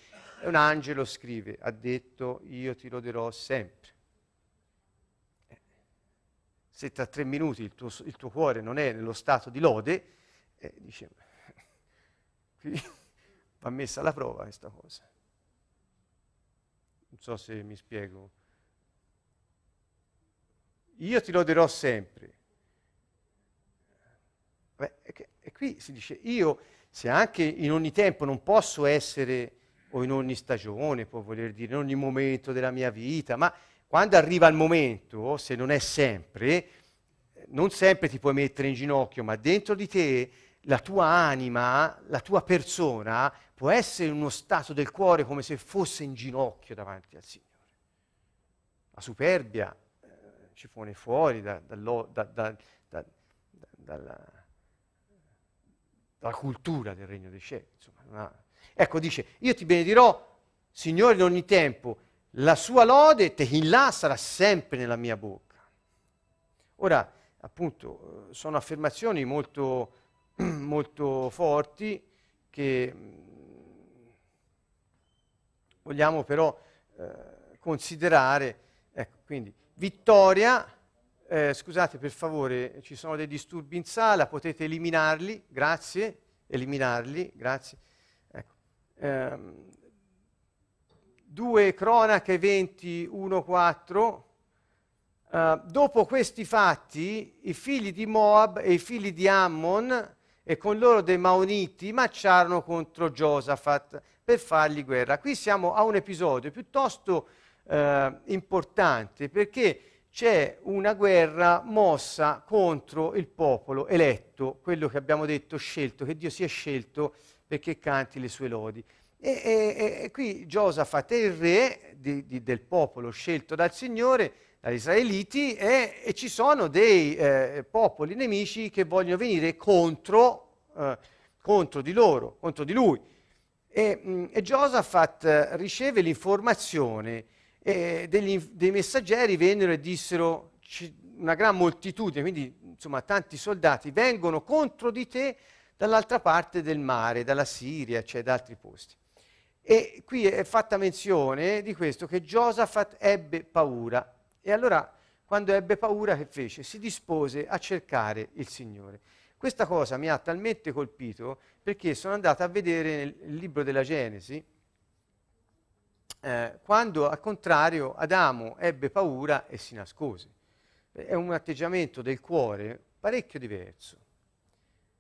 un angelo scrive, ha detto io ti loderò sempre. Eh, se tra tre minuti il tuo, il tuo cuore non è nello stato di lode, eh, dice, qui va messa alla prova questa cosa. Non so se mi spiego. Io ti loderò sempre. Beh, e qui si dice, io se anche in ogni tempo non posso essere o in ogni stagione, può voler dire in ogni momento della mia vita, ma quando arriva il momento, se non è sempre, non sempre ti puoi mettere in ginocchio, ma dentro di te la tua anima, la tua persona può essere in uno stato del cuore come se fosse in ginocchio davanti al Signore. La superbia eh, ci pone fuori da, da, da, dalla, dalla, cultura del regno dei cieli, insomma, non Ecco, dice, io ti benedirò, Signore, in ogni tempo, la sua lode, Tehillah, sarà sempre nella mia bocca. Ora, appunto, sono affermazioni molto, molto forti che mm, vogliamo però eh, considerare. Ecco, quindi, vittoria, eh, scusate per favore, ci sono dei disturbi in sala, potete eliminarli, grazie, eliminarli, grazie. Ehm, 2 Cronache 20, 1, 4. Uh, dopo questi fatti, i figli di Moab e i figli di Ammon e con loro dei Maoniti marciarono contro Giosafat per fargli guerra. Qui siamo a un episodio piuttosto uh, importante perché c'è una guerra mossa contro il popolo eletto, quello che abbiamo detto scelto, che Dio si è scelto perché canti le sue lodi. E, e, e qui Giosafat è il re di, di, del popolo scelto dal Signore, dagli israeliti, e, e ci sono dei eh, popoli nemici che vogliono venire contro, eh, contro di loro, contro di lui. E, mh, mm, Giosafat eh, riceve l'informazione degli, dei messaggeri vennero e dissero una gran moltitudine, quindi insomma tanti soldati, vengono contro di te dall'altra parte del mare, dalla Siria, cioè da altri posti. E qui è fatta menzione di questo, che Giosafat ebbe paura. E allora, quando ebbe paura, che fece? Si dispose a cercare il Signore. Questa cosa mi ha talmente colpito perché sono andato a vedere nel libro della Genesi, eh, quando al contrario Adamo ebbe paura e si nascose. È un atteggiamento del cuore parecchio diverso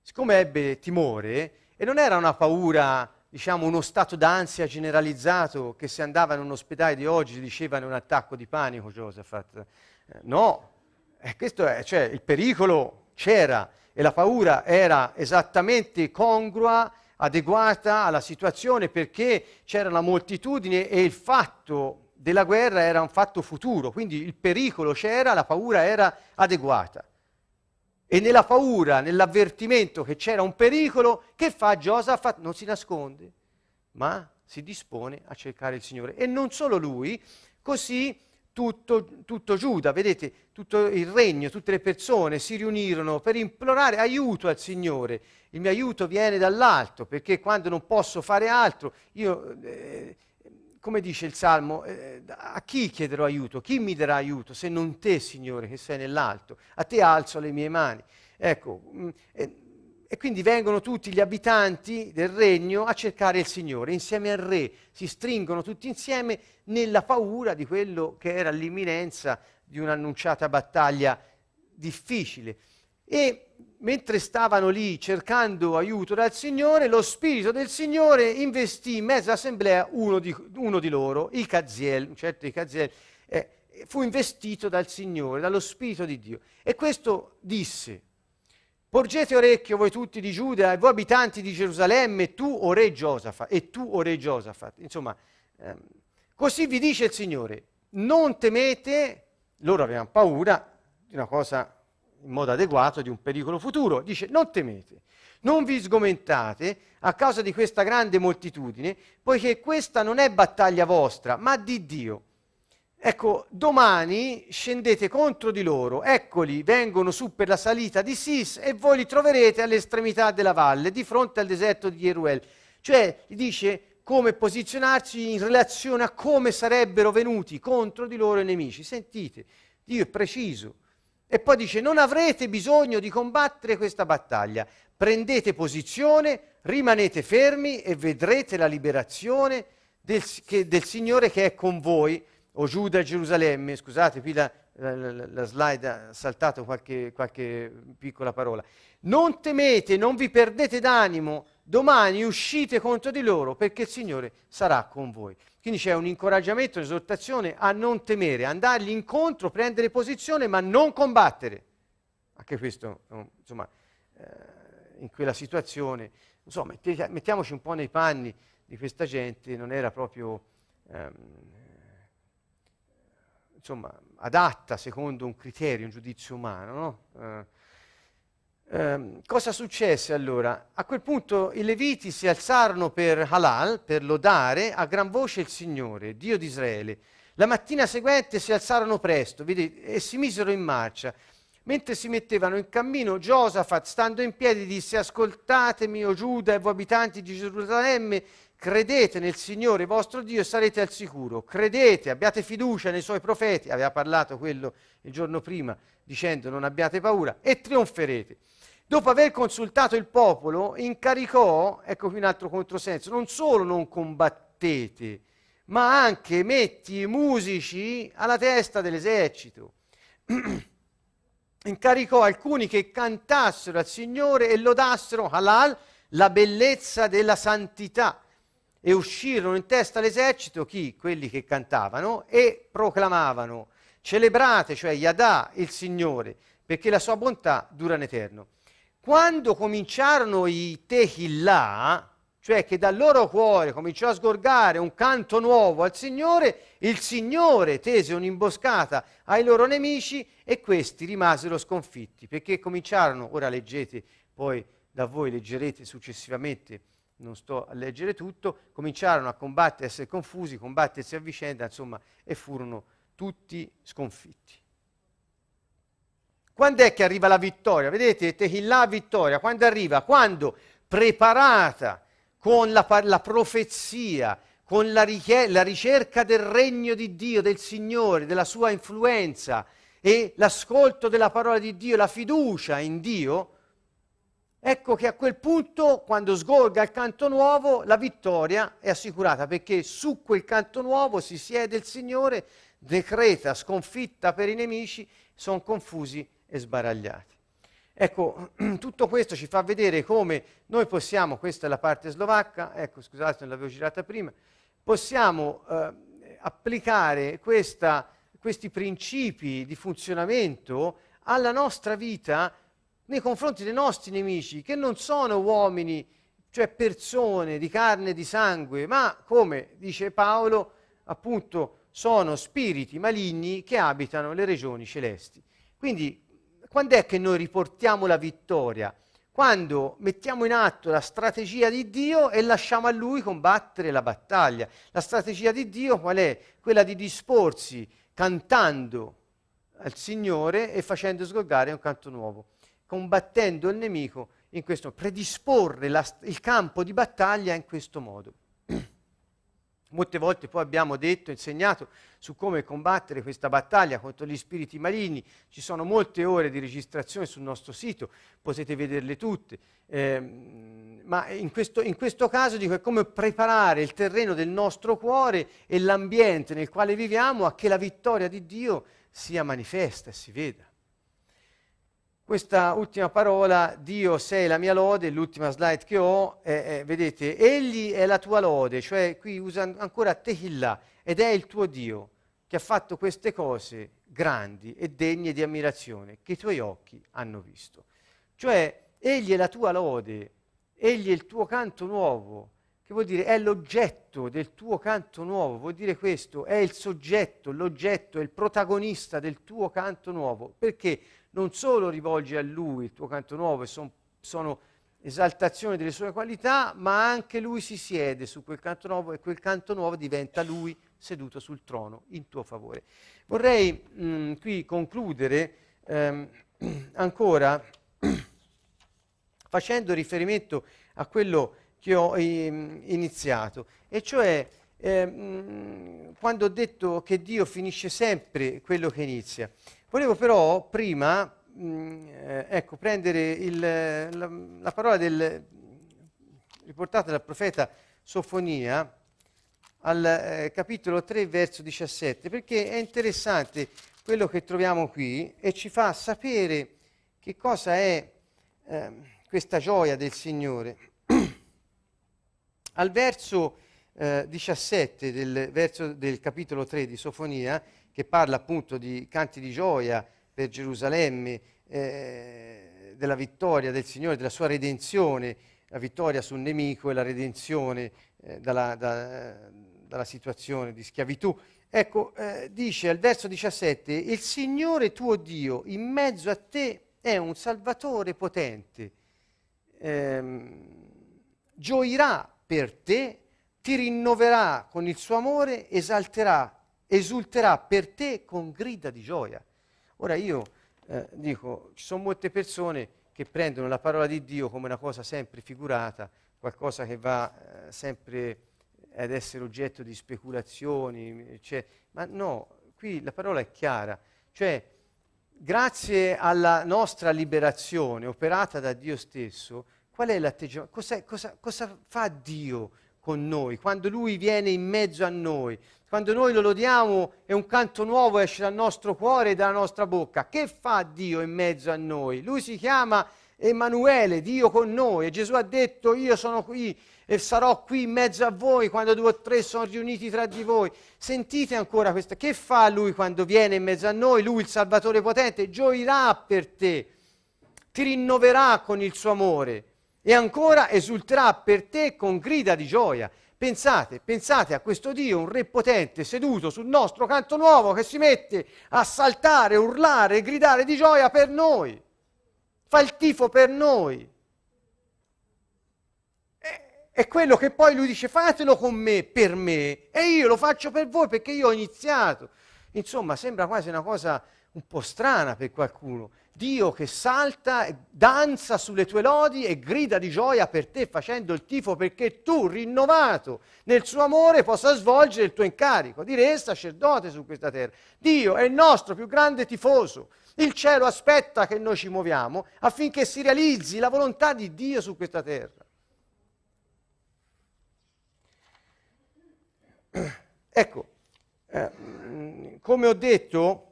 siccome ebbe timore, e non era una paura, diciamo, uno stato d'ansia generalizzato che se andava in un ospedale di oggi dicevano un attacco di panico, Josephat. Eh, no, eh, questo è, cioè, il pericolo c'era e la paura era esattamente congrua adeguata alla situazione perché c'era una moltitudine e il fatto della guerra era un fatto futuro, quindi il pericolo c'era, la paura era adeguata e nella paura, nell'avvertimento che c'era un pericolo, che fa Giosafat? Non si nasconde, ma si dispone a cercare il Signore. E non solo lui, così tutto, tutto, Giuda, vedete, tutto il regno, tutte le persone si riunirono per implorare aiuto al Signore. Il mio aiuto viene dall'alto, perché quando non posso fare altro, io eh, come dice il Salmo, eh, a chi chiederò aiuto? Chi mi darà aiuto se non te, Signore, che sei nell'alto? A te alzo le mie mani. Ecco, mh, mm, e, e quindi vengono tutti gli abitanti del regno a cercare il Signore, insieme al re, si stringono tutti insieme nella paura di quello che era l'imminenza di un'annunciata battaglia difficile. E mentre stavano lì cercando aiuto dal Signore, lo Spirito del Signore investì in mezzo all'assemblea uno di, uno di loro, Icaziel, certo Icaziel, eh, fu investito dal Signore, dallo Spirito di Dio. E questo disse, porgete orecchio voi tutti di Giuda e voi abitanti di Gerusalemme, tu, o re Giosafat, e tu, o re Giosafat. Insomma, ehm, così vi dice il Signore, non temete, loro avevano paura di una cosa in modo adeguato di un pericolo futuro. Dice non temete, non vi sgomentate a causa di questa grande moltitudine, poiché questa non è battaglia vostra, ma di Dio. Ecco, domani scendete contro di loro, eccoli, vengono su per la salita di Sis e voi li troverete all'estremità della valle, di fronte al deserto di Jeruel. Cioè, dice come posizionarci in relazione a come sarebbero venuti contro di loro i nemici. Sentite, Dio è preciso e poi dice, non avrete bisogno di combattere questa battaglia, prendete posizione, rimanete fermi e vedrete la liberazione del, che, del Signore che è con voi, o Giuda e Gerusalemme, scusate, qui la, la, la, slide ha saltato qualche, qualche piccola parola. Non temete, non vi perdete d'animo, domani uscite contro di loro perché il Signore sarà con voi. Quindi c'è un incoraggiamento, un'esortazione a non temere, andargli incontro, prendere posizione, ma non combattere. Anche questo, oh, insomma, eh, in quella situazione, insomma, mettiamoci un po' nei panni di questa gente, non era proprio, ehm, insomma, adatta secondo un criterio, un giudizio umano, no? Eh, Ehm, cosa successe allora? A quel punto i leviti si alzarono per Halal, per lodare a gran voce il Signore, Dio di Israele. La mattina seguente si alzarono presto vedete, e si misero in marcia. Mentre si mettevano in cammino, Giosafat, stando in piedi, disse, ascoltatemi, o Giuda e voi abitanti di Gerusalemme, credete nel Signore vostro Dio e sarete al sicuro. Credete, abbiate fiducia nei suoi profeti, aveva parlato quello il giorno prima, dicendo non abbiate paura, e trionferete. Dopo aver consultato il popolo, incaricò, ecco qui un altro controsenso, non solo non combattete, ma anche metti i musici alla testa dell'esercito. incaricò alcuni che cantassero al Signore e lodassero halal la bellezza della santità e uscirono in testa all'esercito chi? Quelli che cantavano e proclamavano celebrate, cioè Yadà, il Signore, perché la sua bontà dura in eterno quando cominciarono i Tehillah, cioè che dal loro cuore cominciò a sgorgare un canto nuovo al Signore, il Signore tese un'imboscata ai loro nemici e questi rimasero sconfitti, perché cominciarono, ora leggete, poi da voi leggerete successivamente, non sto a leggere tutto, cominciarono a combattere, a essere confusi, combattersi a vicenda, insomma, e furono tutti sconfitti. Quando è che arriva la vittoria? Vedete, Tehillah vittoria, quando arriva? Quando preparata con la, la profezia, con la, riche- la ricerca del regno di Dio, del Signore, della sua influenza e l'ascolto della parola di Dio, la fiducia in Dio, ecco che a quel punto, quando sgorga il canto nuovo, la vittoria è assicurata, perché su quel canto nuovo si siede il Signore, decreta sconfitta per i nemici, sono confusi e sbaragliati. Ecco, tutto questo ci fa vedere come noi possiamo, questa è la parte slovacca, ecco scusate non l'avevo girata prima, possiamo eh, applicare questa, questi principi di funzionamento alla nostra vita nei confronti dei nostri nemici, che non sono uomini, cioè persone di carne e di sangue, ma come dice Paolo, appunto sono spiriti maligni che abitano le regioni celesti. Quindi quando è che noi riportiamo la vittoria? Quando mettiamo in atto la strategia di Dio e lasciamo a Lui combattere la battaglia. La strategia di Dio qual è? Quella di disporsi cantando al Signore e facendo sgorgare un canto nuovo, combattendo il nemico in questo, predisporre la, il campo di battaglia in questo modo. Molte volte poi abbiamo detto, e insegnato su come combattere questa battaglia contro gli spiriti maligni, ci sono molte ore di registrazione sul nostro sito, potete vederle tutte, eh, ma in questo, in questo caso dico è come preparare il terreno del nostro cuore e l'ambiente nel quale viviamo a che la vittoria di Dio sia manifesta e si veda questa ultima parola, Dio sei la mia lode, l'ultima slide che ho, eh, eh, vedete, Egli è la tua lode, cioè qui usa ancora Tehillah, ed è il tuo Dio che ha fatto queste cose grandi e degne di ammirazione che i tuoi occhi hanno visto. Cioè, Egli è la tua lode, Egli è il tuo canto nuovo, che vuol dire è l'oggetto del tuo canto nuovo, vuol dire questo, è il soggetto, l'oggetto, è il protagonista del tuo canto nuovo, perché non solo rivolge a lui il tuo canto nuovo e son, sono esaltazioni delle sue qualità, ma anche lui si siede su quel canto nuovo e quel canto nuovo diventa lui seduto sul trono in tuo favore. Vorrei mh, mm, qui concludere ehm, ancora facendo riferimento a quello che ho ehm, iniziato, e cioè ehm, quando ho detto che Dio finisce sempre quello che inizia. Volevo però prima mh, mm, eh, ecco, prendere il, la, la, parola del, riportata dal profeta Sofonia al eh, capitolo 3, verso 17, perché è interessante quello che troviamo qui e ci fa sapere che cosa è eh, questa gioia del Signore. al verso eh, 17 del, verso del capitolo 3 di Sofonia che parla appunto di canti di gioia per Gerusalemme, eh, della vittoria del Signore, della sua redenzione, la vittoria sul nemico e la redenzione eh, dalla, da, dalla, situazione di schiavitù. Ecco, eh, dice al verso 17, il Signore tuo Dio in mezzo a te è un Salvatore potente, ehm, gioirà per te, ti rinnoverà con il suo amore, esalterà esulterà per te con grida di gioia. Ora io eh, dico, ci sono molte persone che prendono la parola di Dio come una cosa sempre figurata, qualcosa che va eh, sempre ad essere oggetto di speculazioni, cioè, ma no, qui la parola è chiara, cioè grazie alla nostra liberazione operata da Dio stesso, qual è l'atteggiamento? Cosa, cosa, cosa fa Dio con noi, quando Lui viene in mezzo a noi, quando noi lo lodiamo e un canto nuovo esce dal nostro cuore e dalla nostra bocca. Che fa Dio in mezzo a noi? Lui si chiama Emanuele, Dio con noi. E Gesù ha detto, io sono qui e sarò qui in mezzo a voi quando due o tre sono riuniti tra di voi. Sentite ancora questa. Che fa lui quando viene in mezzo a noi? Lui, il Salvatore potente, gioirà per te, ti rinnoverà con il suo amore e ancora esulterà per te con grida di gioia. Pensate, pensate a questo Dio, un re potente, seduto sul nostro canto nuovo, che si mette a saltare, urlare, e gridare di gioia per noi. Fa il tifo per noi. È quello che poi lui dice, fatelo con me, per me, e io lo faccio per voi perché io ho iniziato. Insomma, sembra quasi una cosa un po' strana per qualcuno, Dio che salta, danza sulle tue lodi e grida di gioia per te facendo il tifo perché tu, rinnovato nel suo amore, possa svolgere il tuo incarico di re sacerdote su questa terra. Dio è il nostro più grande tifoso. Il cielo aspetta che noi ci muoviamo affinché si realizzi la volontà di Dio su questa terra. Ecco, eh, come ho detto,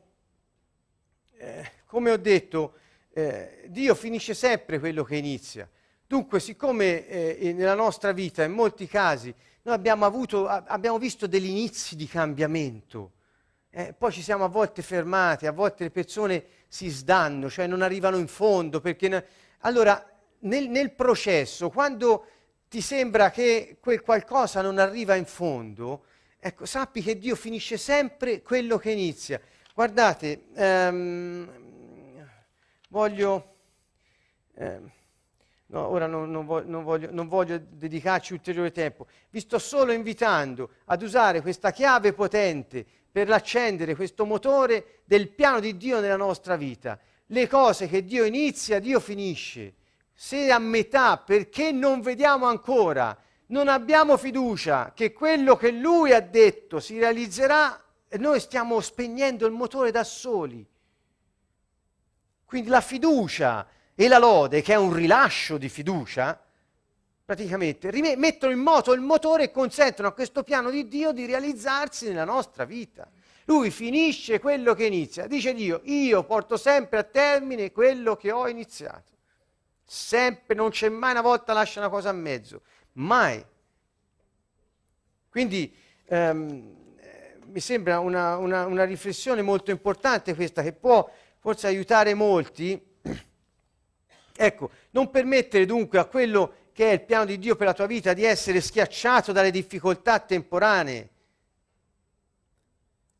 eh, come ho detto, eh, Dio finisce sempre quello che inizia. Dunque, siccome eh, nella nostra vita, in molti casi, noi abbiamo, avuto, abbiamo visto degli inizi di cambiamento, eh, poi ci siamo a volte fermati, a volte le persone si sdanno, cioè non arrivano in fondo, perché... Allora, nel, nel processo, quando ti sembra che quel qualcosa non arriva in fondo, ecco, sappi che Dio finisce sempre quello che inizia. Guardate, um, voglio, eh, no, ora non, non, voglio, non, voglio, non voglio dedicarci ulteriore tempo, vi sto solo invitando ad usare questa chiave potente per accendere questo motore del piano di Dio nella nostra vita. Le cose che Dio inizia, Dio finisce. Se a metà, perché non vediamo ancora, non abbiamo fiducia che quello che Lui ha detto si realizzerà, noi stiamo spegnendo il motore da soli. Quindi la fiducia e la lode, che è un rilascio di fiducia, praticamente mettono in moto il motore e consentono a questo piano di Dio di realizzarsi nella nostra vita. Lui finisce quello che inizia, dice Dio, io porto sempre a termine quello che ho iniziato. Sempre, non c'è mai una volta lascia una cosa a mezzo, mai. Quindi ehm, eh, mi sembra una, una, una riflessione molto importante questa che può forse aiutare molti. Ecco, non permettere dunque a quello che è il piano di Dio per la tua vita di essere schiacciato dalle difficoltà temporanee.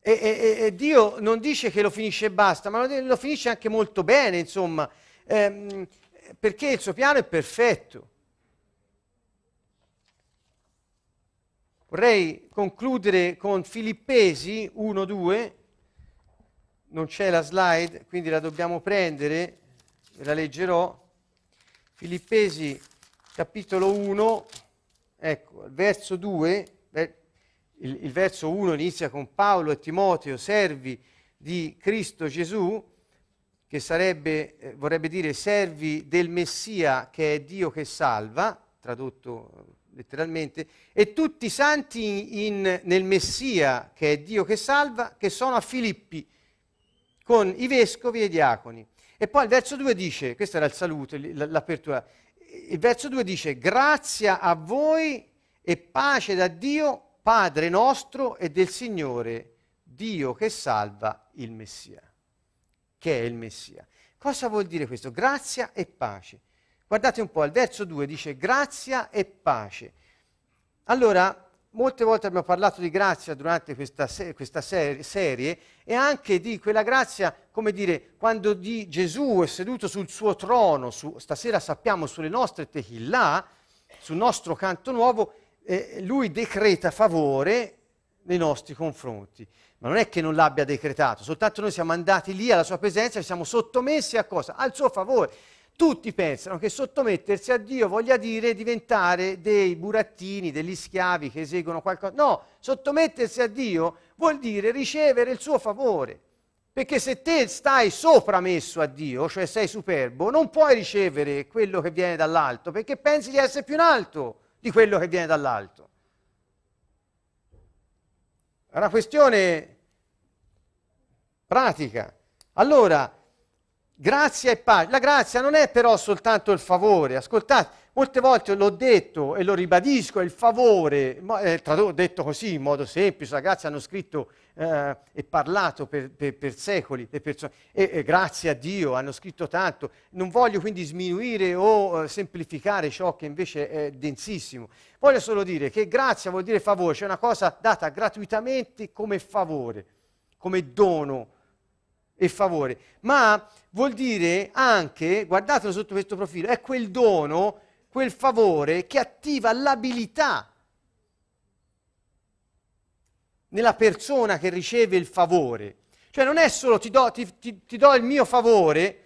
E, e, e Dio non dice che lo finisce e basta, ma lo, lo finisce anche molto bene, insomma, ehm, perché il suo piano è perfetto. Vorrei concludere con Filippesi 1-2 non c'è la slide, quindi la dobbiamo prendere, ve la leggerò. Filippesi capitolo 1, ecco, verso 2, il, il verso 1 inizia con Paolo e Timoteo, servi di Cristo Gesù, che sarebbe, eh, vorrebbe dire servi del Messia che è Dio che salva, tradotto eh, letteralmente, e tutti i santi in, nel Messia che è Dio che salva, che sono a Filippi con i vescovi e i diaconi. E poi il verso 2 dice, questo era il saluto, l'apertura, il verso 2 dice, grazia a voi e pace da Dio, Padre nostro e del Signore, Dio che salva il Messia, che è il Messia. Cosa vuol dire questo? Grazia e pace. Guardate un po', il verso 2 dice grazia e pace. Allora, molte volte abbiamo parlato di grazia durante questa, se- questa ser- serie e anche di quella grazia, come dire, quando di Gesù è seduto sul suo trono, su, stasera sappiamo sulle nostre techillà, sul nostro canto nuovo, eh, lui decreta favore nei nostri confronti. Ma non è che non l'abbia decretato, soltanto noi siamo andati lì alla sua presenza e siamo sottomessi a cosa? Al suo favore tutti pensano che sottomettersi a Dio voglia dire diventare dei burattini, degli schiavi che eseguono qualcosa. No, sottomettersi a Dio vuol dire ricevere il suo favore. Perché se te stai sopramesso a Dio, cioè sei superbo, non puoi ricevere quello che viene dall'alto, perché pensi di essere più in alto di quello che viene dall'alto. È una questione pratica. Allora, Grazia e pace. La grazia non è però soltanto il favore, ascoltate, molte volte l'ho detto e lo ribadisco, è il favore, eh, detto così in modo semplice, la grazia hanno scritto eh, e parlato per, per, per secoli le persone, e, e, grazie a Dio hanno scritto tanto, non voglio quindi sminuire o eh, semplificare ciò che invece è densissimo, voglio solo dire che grazia vuol dire favore, cioè una cosa data gratuitamente come favore, come dono e favore, ma vuol dire anche, guardatelo sotto questo profilo, è quel dono, quel favore che attiva l'abilità nella persona che riceve il favore. Cioè non è solo ti do, ti, ti, ti do il mio favore,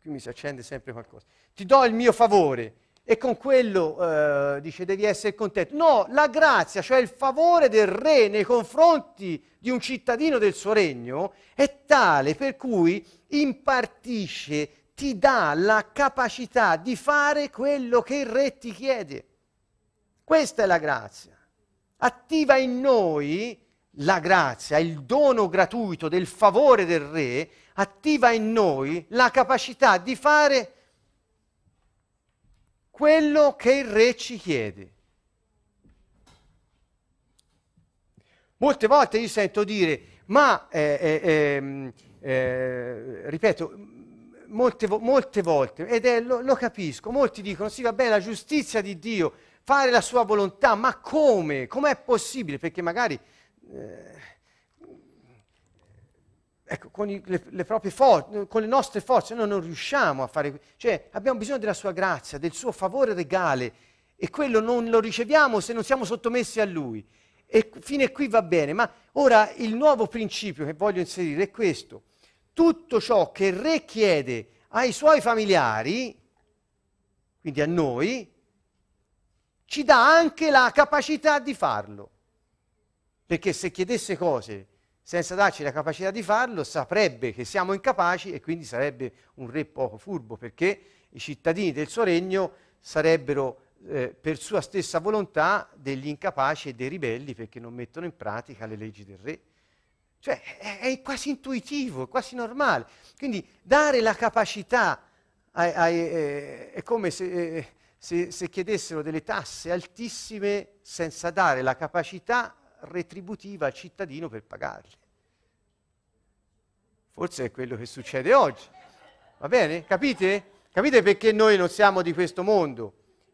qui mi si accende sempre qualcosa, ti do il mio favore, e con quello eh, dice devi essere contento. No, la grazia, cioè il favore del re nei confronti di un cittadino del suo regno, è tale per cui impartisce, ti dà la capacità di fare quello che il re ti chiede. Questa è la grazia. Attiva in noi la grazia, il dono gratuito del favore del re, attiva in noi la capacità di fare quello che il re ci chiede. Molte volte io sento dire, ma, eh, eh, ehm, eh, ripeto, molte, molte, volte, ed è, lo, lo, capisco, molti dicono, sì, va bene, la giustizia di Dio, fare la sua volontà, ma come? Com'è possibile? Perché magari eh, ecco, con, i, le, le for- con, le, nostre forze noi non riusciamo a fare, cioè abbiamo bisogno della sua grazia, del suo favore regale e quello non lo riceviamo se non siamo sottomessi a lui. E fine qui va bene, ma ora il nuovo principio che voglio inserire è questo. Tutto ciò che il re chiede ai suoi familiari, quindi a noi, ci dà anche la capacità di farlo. Perché se chiedesse cose senza darci la capacità di farlo, saprebbe che siamo incapaci e quindi sarebbe un re poco furbo, perché i cittadini del suo regno sarebbero eh, per sua stessa volontà degli incapaci e dei ribelli perché non mettono in pratica le leggi del re. Cioè è, è quasi intuitivo, è quasi normale. Quindi dare la capacità ai, ai, eh, è come se... Eh, se, se, chiedessero delle tasse altissime senza dare la capacità retributiva al cittadino per pagarli. Forse è quello che succede oggi. Va bene? Capite? Capite perché noi non siamo di questo mondo?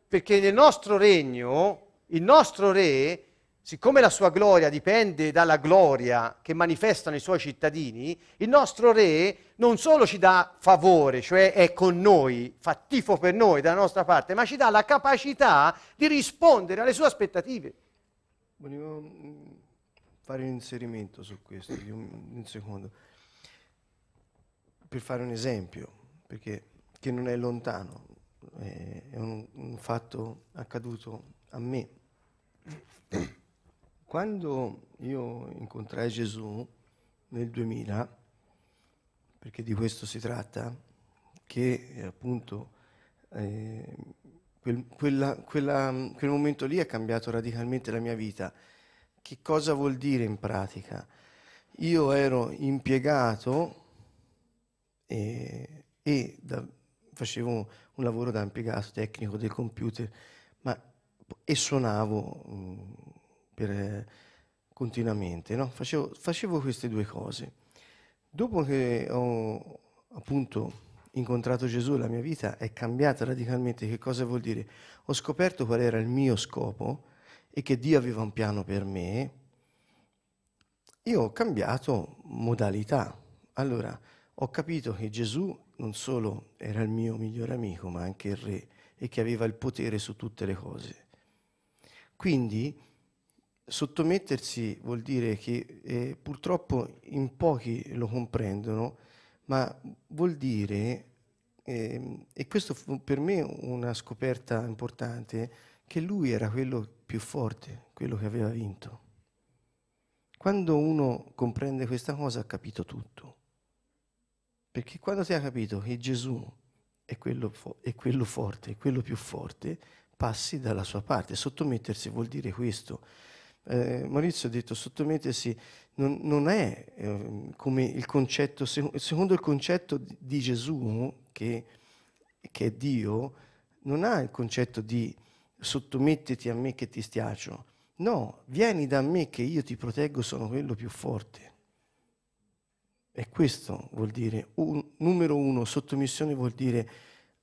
Perché nel nostro regno, il nostro re, siccome la sua gloria dipende dalla gloria che manifestano i suoi cittadini, il nostro re non solo ci dà favore, cioè è con noi, fa tifo per noi dalla nostra parte, ma ci dà la capacità di rispondere alle sue aspettative. Volevo mm, fare un inserimento su questo, un, un secondo, per fare un esempio, perché che non è lontano, è, è un, un fatto accaduto a me. Quando io incontrai Gesù nel 2000, perché di questo si tratta, che appunto eh, Quel, quella, quella, quel momento lì ha cambiato radicalmente la mia vita. Che cosa vuol dire in pratica? Io ero impiegato e, e da, facevo un lavoro da impiegato tecnico del computer ma, e suonavo mh, mm, per, continuamente, no? facevo, facevo queste due cose. Dopo che ho appunto incontrato Gesù, la mia vita è cambiata radicalmente. Che cosa vuol dire? Ho scoperto qual era il mio scopo e che Dio aveva un piano per me. Io ho cambiato modalità. Allora, ho capito che Gesù non solo era il mio migliore amico, ma anche il re e che aveva il potere su tutte le cose. Quindi sottomettersi vuol dire che eh, purtroppo in pochi lo comprendono, ma vuol dire, eh, e questo fu per me una scoperta importante, che lui era quello più forte, quello che aveva vinto. Quando uno comprende questa cosa ha capito tutto, perché quando si ha capito che Gesù è quello, fo- è quello forte, è quello più forte, passi dalla sua parte. Sottomettersi vuol dire questo eh, Maurizio ha detto sottomettersi non, non è eh, come il concetto, secondo il concetto di Gesù, che, che, è Dio, non ha il concetto di sottomettiti a me che ti stiaccio. No, vieni da me che io ti proteggo, sono quello più forte. E questo vuol dire, un, numero uno, sottomissione vuol dire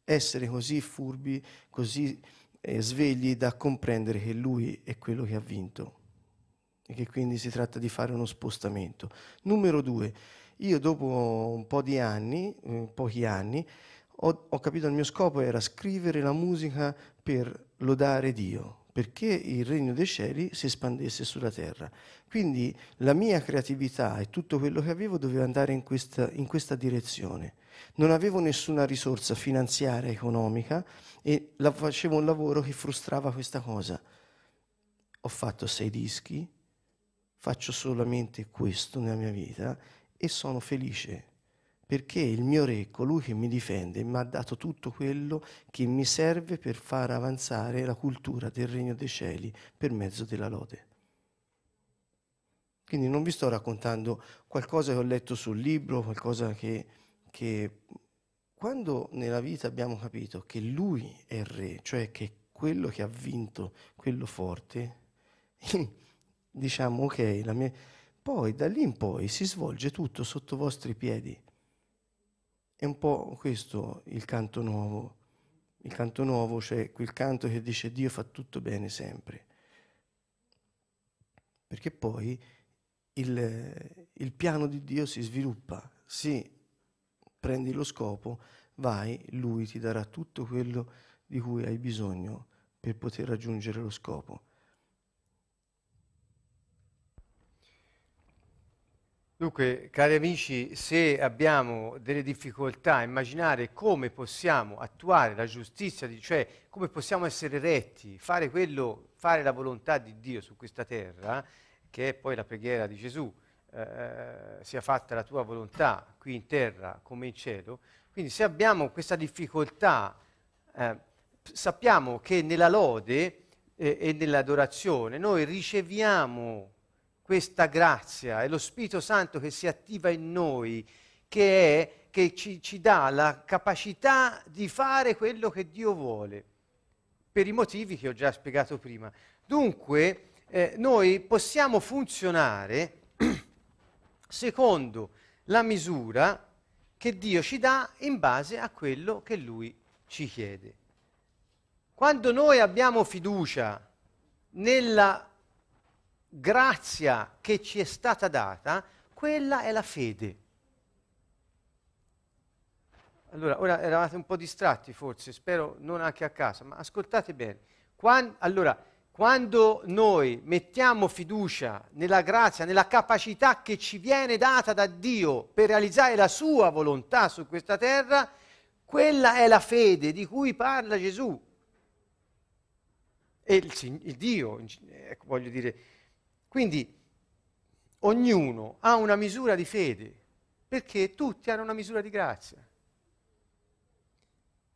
essere così furbi, così eh, svegli da comprendere che lui è quello che ha vinto e che quindi si tratta di fare uno spostamento. Numero due, io dopo un po' di anni, eh, pochi anni, ho, ho capito il mio scopo era scrivere la musica per lodare Dio, perché il regno dei cieli si espandesse sulla terra. Quindi la mia creatività e tutto quello che avevo doveva andare in questa, in questa direzione. Non avevo nessuna risorsa finanziaria, economica e facevo un lavoro che frustrava questa cosa. Ho fatto sei dischi, faccio solamente questo nella mia vita e sono felice perché il mio re, colui che mi difende, mi ha dato tutto quello che mi serve per far avanzare la cultura del regno dei cieli per mezzo della lode. Quindi non vi sto raccontando qualcosa che ho letto sul libro, qualcosa che, che quando nella vita abbiamo capito che lui è il re, cioè che quello che ha vinto, quello forte, diciamo ok, la mia... poi da lì in poi si svolge tutto sotto i vostri piedi. È un po' questo il canto nuovo. Il canto nuovo, cioè quel canto che dice Dio fa tutto bene sempre. Perché poi il, il piano di Dio si sviluppa, sì, prendi lo scopo, vai, lui ti darà tutto quello di cui hai bisogno per poter raggiungere lo scopo. Dunque, cari amici, se abbiamo delle difficoltà a immaginare come possiamo attuare la giustizia, cioè come possiamo essere retti, fare, quello, fare la volontà di Dio su questa terra, che è poi la preghiera di Gesù, eh, sia fatta la tua volontà qui in terra come in cielo, quindi se abbiamo questa difficoltà, eh, sappiamo che nella lode eh, e nell'adorazione noi riceviamo questa grazia, è lo Spirito Santo che si attiva in noi, che, è, che ci, ci dà la capacità di fare quello che Dio vuole, per i motivi che ho già spiegato prima. Dunque, eh, noi possiamo funzionare secondo la misura che Dio ci dà in base a quello che Lui ci chiede. Quando noi abbiamo fiducia nella grazia che ci è stata data, quella è la fede. Allora, ora eravate un po' distratti forse, spero non anche a casa, ma ascoltate bene. Quando, allora, quando noi mettiamo fiducia nella grazia, nella capacità che ci viene data da Dio per realizzare la sua volontà su questa terra, quella è la fede di cui parla Gesù. E il, il Dio, ecco, voglio dire, quindi ognuno ha una misura di fede, perché tutti hanno una misura di grazia.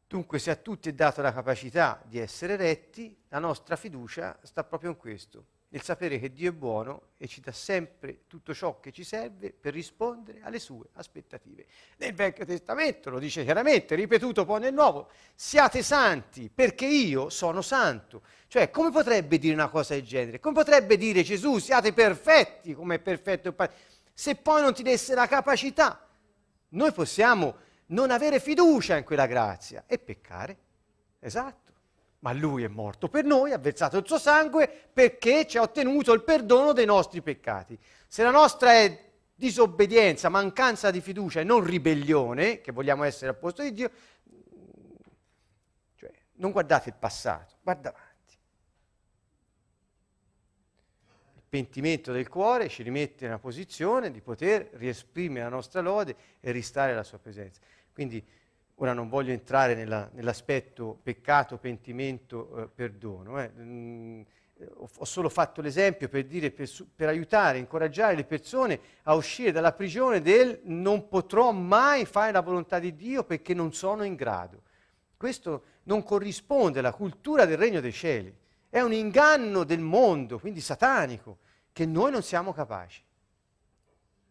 Dunque se a tutti è data la capacità di essere retti, la nostra fiducia sta proprio in questo nel sapere che Dio è buono e ci dà sempre tutto ciò che ci serve per rispondere alle sue aspettative. Nel Vecchio Testamento lo dice chiaramente, ripetuto poi nel Nuovo, siate santi perché io sono santo. Cioè, come potrebbe dire una cosa del genere? Come potrebbe dire Gesù, siate perfetti come è perfetto il Padre? Se poi non ti desse la capacità, noi possiamo non avere fiducia in quella grazia e peccare. Esatto ma lui è morto per noi, ha versato il suo sangue perché ci ha ottenuto il perdono dei nostri peccati. Se la nostra è disobbedienza, mancanza di fiducia e non ribellione, che vogliamo essere al posto di Dio, cioè, non guardate il passato, guarda avanti. Il pentimento del cuore ci rimette nella posizione di poter riesprimere la nostra lode e ristare alla sua presenza. Quindi Ora non voglio entrare nella, nell'aspetto peccato, pentimento, eh, perdono. Eh. Mm, ho solo fatto l'esempio per, dire, per, per aiutare, incoraggiare le persone a uscire dalla prigione del non potrò mai fare la volontà di Dio perché non sono in grado. Questo non corrisponde alla cultura del regno dei cieli. È un inganno del mondo, quindi satanico, che noi non siamo capaci.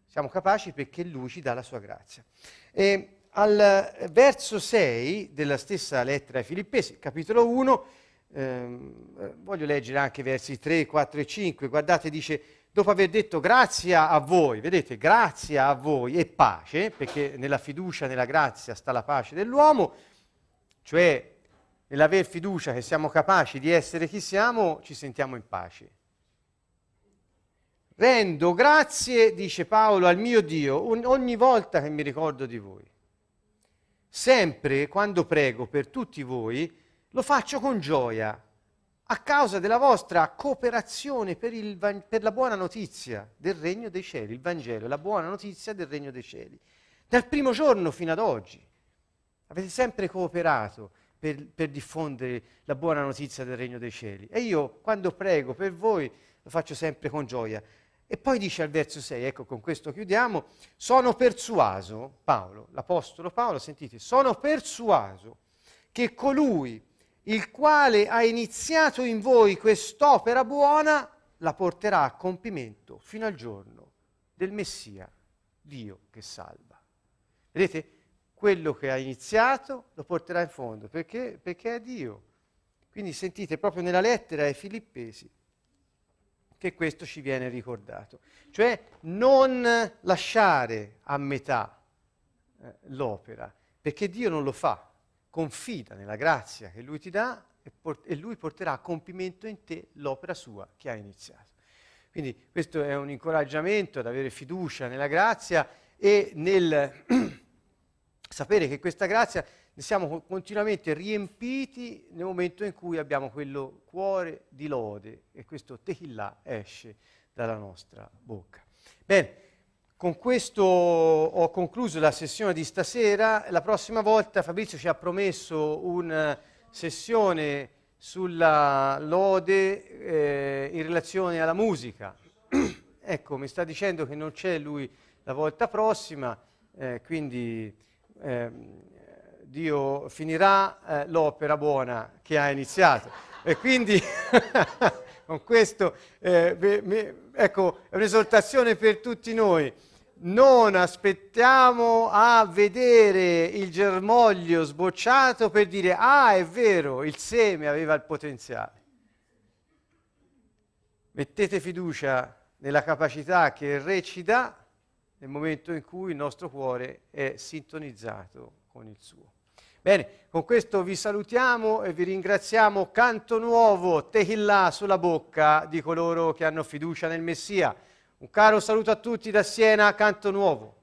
Siamo capaci perché Lui ci dà la sua grazia. E al eh, verso 6 della stessa lettera ai Filippesi, capitolo 1, ehm, eh, voglio leggere anche i versi 3, 4 e 5, guardate dice, dopo aver detto grazia a voi, vedete, grazia a voi e pace, perché nella fiducia, nella grazia sta la pace dell'uomo, cioè nell'aver fiducia che siamo capaci di essere chi siamo, ci sentiamo in pace. Rendo grazie, dice Paolo, al mio Dio ogni volta che mi ricordo di voi sempre quando prego per tutti voi, lo faccio con gioia, a causa della vostra cooperazione per, il, per, la buona notizia del regno dei cieli, il Vangelo, la buona notizia del regno dei cieli. Dal primo giorno fino ad oggi avete sempre cooperato per, per diffondere la buona notizia del regno dei cieli. E io quando prego per voi lo faccio sempre con gioia. E poi dice al verso 6, ecco con questo chiudiamo, sono persuaso, Paolo, l'Apostolo Paolo, sentite, sono persuaso che colui il quale ha iniziato in voi quest'opera buona la porterà a compimento fino al giorno del Messia, Dio che salva. Vedete, quello che ha iniziato lo porterà in fondo, perché? Perché è Dio. Quindi sentite proprio nella lettera ai Filippesi che questo ci viene ricordato. Cioè non lasciare a metà eh, l'opera, perché Dio non lo fa, confida nella grazia che Lui ti dà e, port- e Lui porterà a compimento in te l'opera sua che ha iniziato. Quindi questo è un incoraggiamento ad avere fiducia nella grazia e nel sapere che questa grazia ne siamo continuamente riempiti nel momento in cui abbiamo quello cuore di lode e questo Tehillah esce dalla nostra bocca. Bene, con questo ho concluso la sessione di stasera. La prossima volta Fabrizio ci ha promesso una eh, sessione sulla lode eh, in relazione alla musica. ecco, mi sta dicendo che non c'è lui la volta prossima, eh, quindi... Eh, Dio finirà eh, l'opera buona che ha iniziato. E quindi con questo, eh, me, me, ecco, è un'esortazione per tutti noi. Non aspettiamo a vedere il germoglio sbocciato per dire, ah è vero, il seme aveva il potenziale. Mettete fiducia nella capacità che il Re ci dà nel momento in cui il nostro cuore è sintonizzato con il suo. Bene, con questo vi salutiamo e vi ringraziamo. Canto nuovo, Tehillah sulla bocca di coloro che hanno fiducia nel Messia. Un caro saluto a tutti da Siena, canto nuovo.